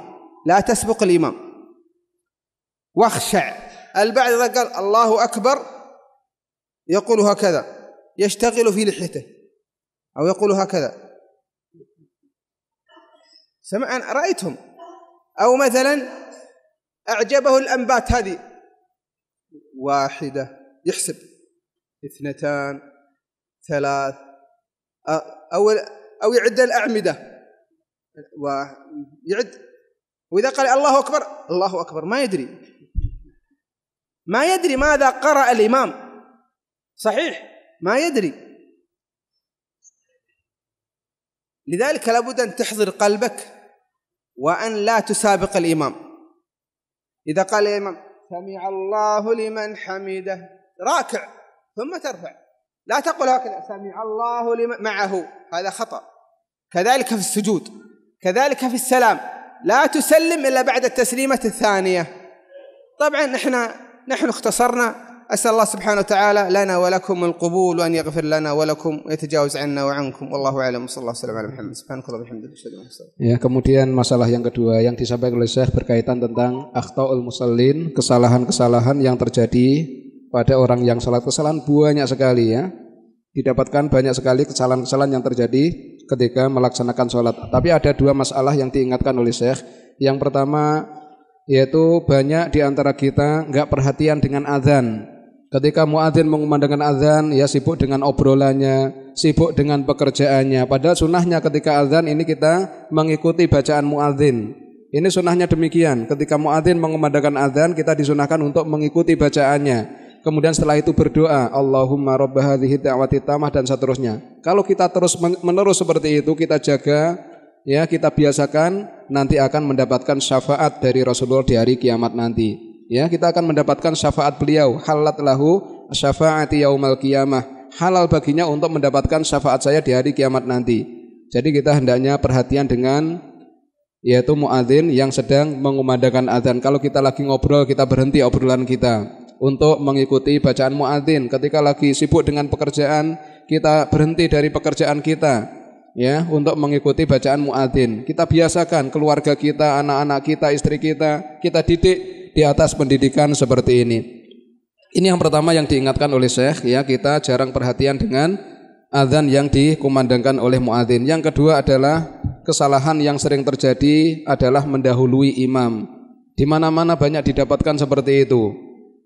لا تسبق الإمام واخشع البعض إذا قال الله أكبر يقول هكذا يشتغل في لحيته أو يقول هكذا سمعا رأيتهم أو مثلا أعجبه الأنبات هذه واحدة يحسب اثنتان ثلاث أو أو يعد الأعمدة ويعد وإذا قال الله أكبر الله أكبر ما يدري ما يدري ماذا قرأ الإمام صحيح ما يدري لذلك لابد أن تحضر قلبك وأن لا تسابق الإمام إذا قال الإمام سمع الله لمن حمده راكع ثم ترفع لا تقل هكذا سمع الله لمن معه هذا خطأ كذلك في السجود كذلك في السلام لا تسلم إلا بعد التسليمة الثانية طبعا نحن نحن اختصرنا أسأل الله سبحانه وتعالى لنا ولكم القبول وأن يغفر لنا ولكم ويتجاوز عنا وعنكم والله أعلم صلى الله وسلم على محمد سبحانك اللهم وبحمدك أشهد أن Ya, kemudian masalah yang kedua yang disampaikan oleh Syekh berkaitan tentang akhtaul musallin, kesalahan-kesalahan yang terjadi pada orang yang salat kesalahan banyak sekali ya. Didapatkan banyak sekali kesalahan-kesalahan yang terjadi ketika melaksanakan sholat. Tapi ada dua masalah yang diingatkan oleh Syekh. Yang pertama yaitu banyak di antara kita nggak perhatian dengan azan Ketika muadzin mengumandangkan azan, ya sibuk dengan obrolannya, sibuk dengan pekerjaannya. Padahal sunnahnya ketika azan ini kita mengikuti bacaan muadzin. Ini sunnahnya demikian. Ketika muadzin mengumandangkan azan, kita disunahkan untuk mengikuti bacaannya. Kemudian setelah itu berdoa, Allahumma rabb hadhihi da'wati tamah dan seterusnya. Kalau kita terus menerus seperti itu, kita jaga ya kita biasakan nanti akan mendapatkan syafaat dari Rasulullah di hari kiamat nanti ya kita akan mendapatkan syafaat beliau halat lahu syafaati yaumal qiyamah halal baginya untuk mendapatkan syafaat saya di hari kiamat nanti jadi kita hendaknya perhatian dengan yaitu muadzin yang sedang mengumandangkan azan kalau kita lagi ngobrol kita berhenti obrolan kita untuk mengikuti bacaan muadzin ketika lagi sibuk dengan pekerjaan kita berhenti dari pekerjaan kita ya untuk mengikuti bacaan muadzin. Kita biasakan keluarga kita, anak-anak kita, istri kita, kita didik di atas pendidikan seperti ini. Ini yang pertama yang diingatkan oleh Syekh ya kita jarang perhatian dengan azan yang dikumandangkan oleh muadzin. Yang kedua adalah kesalahan yang sering terjadi adalah mendahului imam. Di mana-mana banyak didapatkan seperti itu.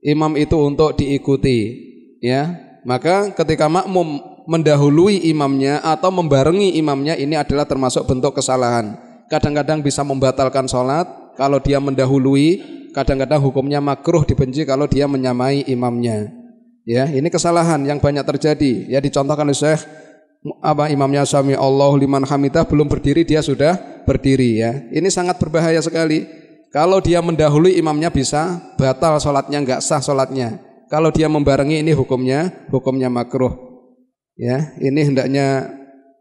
Imam itu untuk diikuti, ya. Maka ketika makmum mendahului imamnya atau membarengi imamnya ini adalah termasuk bentuk kesalahan. Kadang-kadang bisa membatalkan sholat kalau dia mendahului kadang-kadang hukumnya makruh dibenci kalau dia menyamai imamnya. Ya, ini kesalahan yang banyak terjadi. Ya dicontohkan oleh Syekh apa imamnya Sami Allah liman hamidah belum berdiri dia sudah berdiri ya. Ini sangat berbahaya sekali. Kalau dia mendahului imamnya bisa batal sholatnya nggak sah sholatnya. Kalau dia membarengi ini hukumnya hukumnya makruh. Ya, ini hendaknya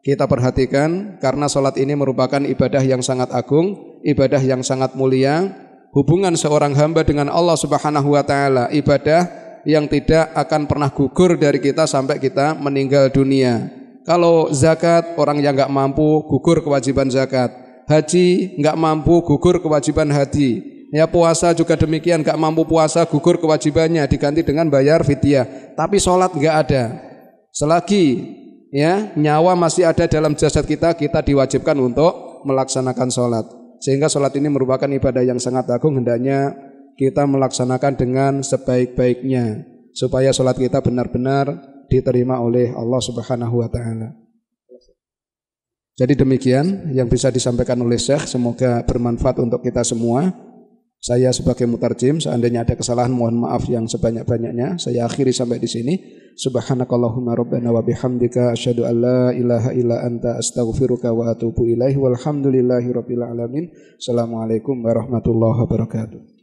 kita perhatikan karena sholat ini merupakan ibadah yang sangat agung, ibadah yang sangat mulia, hubungan seorang hamba dengan Allah Subhanahu wa taala, ibadah yang tidak akan pernah gugur dari kita sampai kita meninggal dunia. Kalau zakat orang yang nggak mampu gugur kewajiban zakat. Haji nggak mampu gugur kewajiban haji. Ya puasa juga demikian, gak mampu puasa gugur kewajibannya diganti dengan bayar fidyah. Tapi sholat gak ada. Selagi ya nyawa masih ada dalam jasad kita, kita diwajibkan untuk melaksanakan sholat. Sehingga sholat ini merupakan ibadah yang sangat agung hendaknya kita melaksanakan dengan sebaik-baiknya supaya sholat kita benar-benar diterima oleh Allah Subhanahu wa taala. Jadi demikian yang bisa disampaikan oleh Syekh, semoga bermanfaat untuk kita semua. Saya sebagai mutarjim, seandainya ada kesalahan mohon maaf yang sebanyak-banyaknya. Saya akhiri sampai di sini. Subhanakallahumma rabbana wa bihamdika asyhadu an la ilaha illa anta astaghfiruka wa atubu ilaihi walhamdulillahi rabbil alamin. Assalamualaikum warahmatullahi wabarakatuh.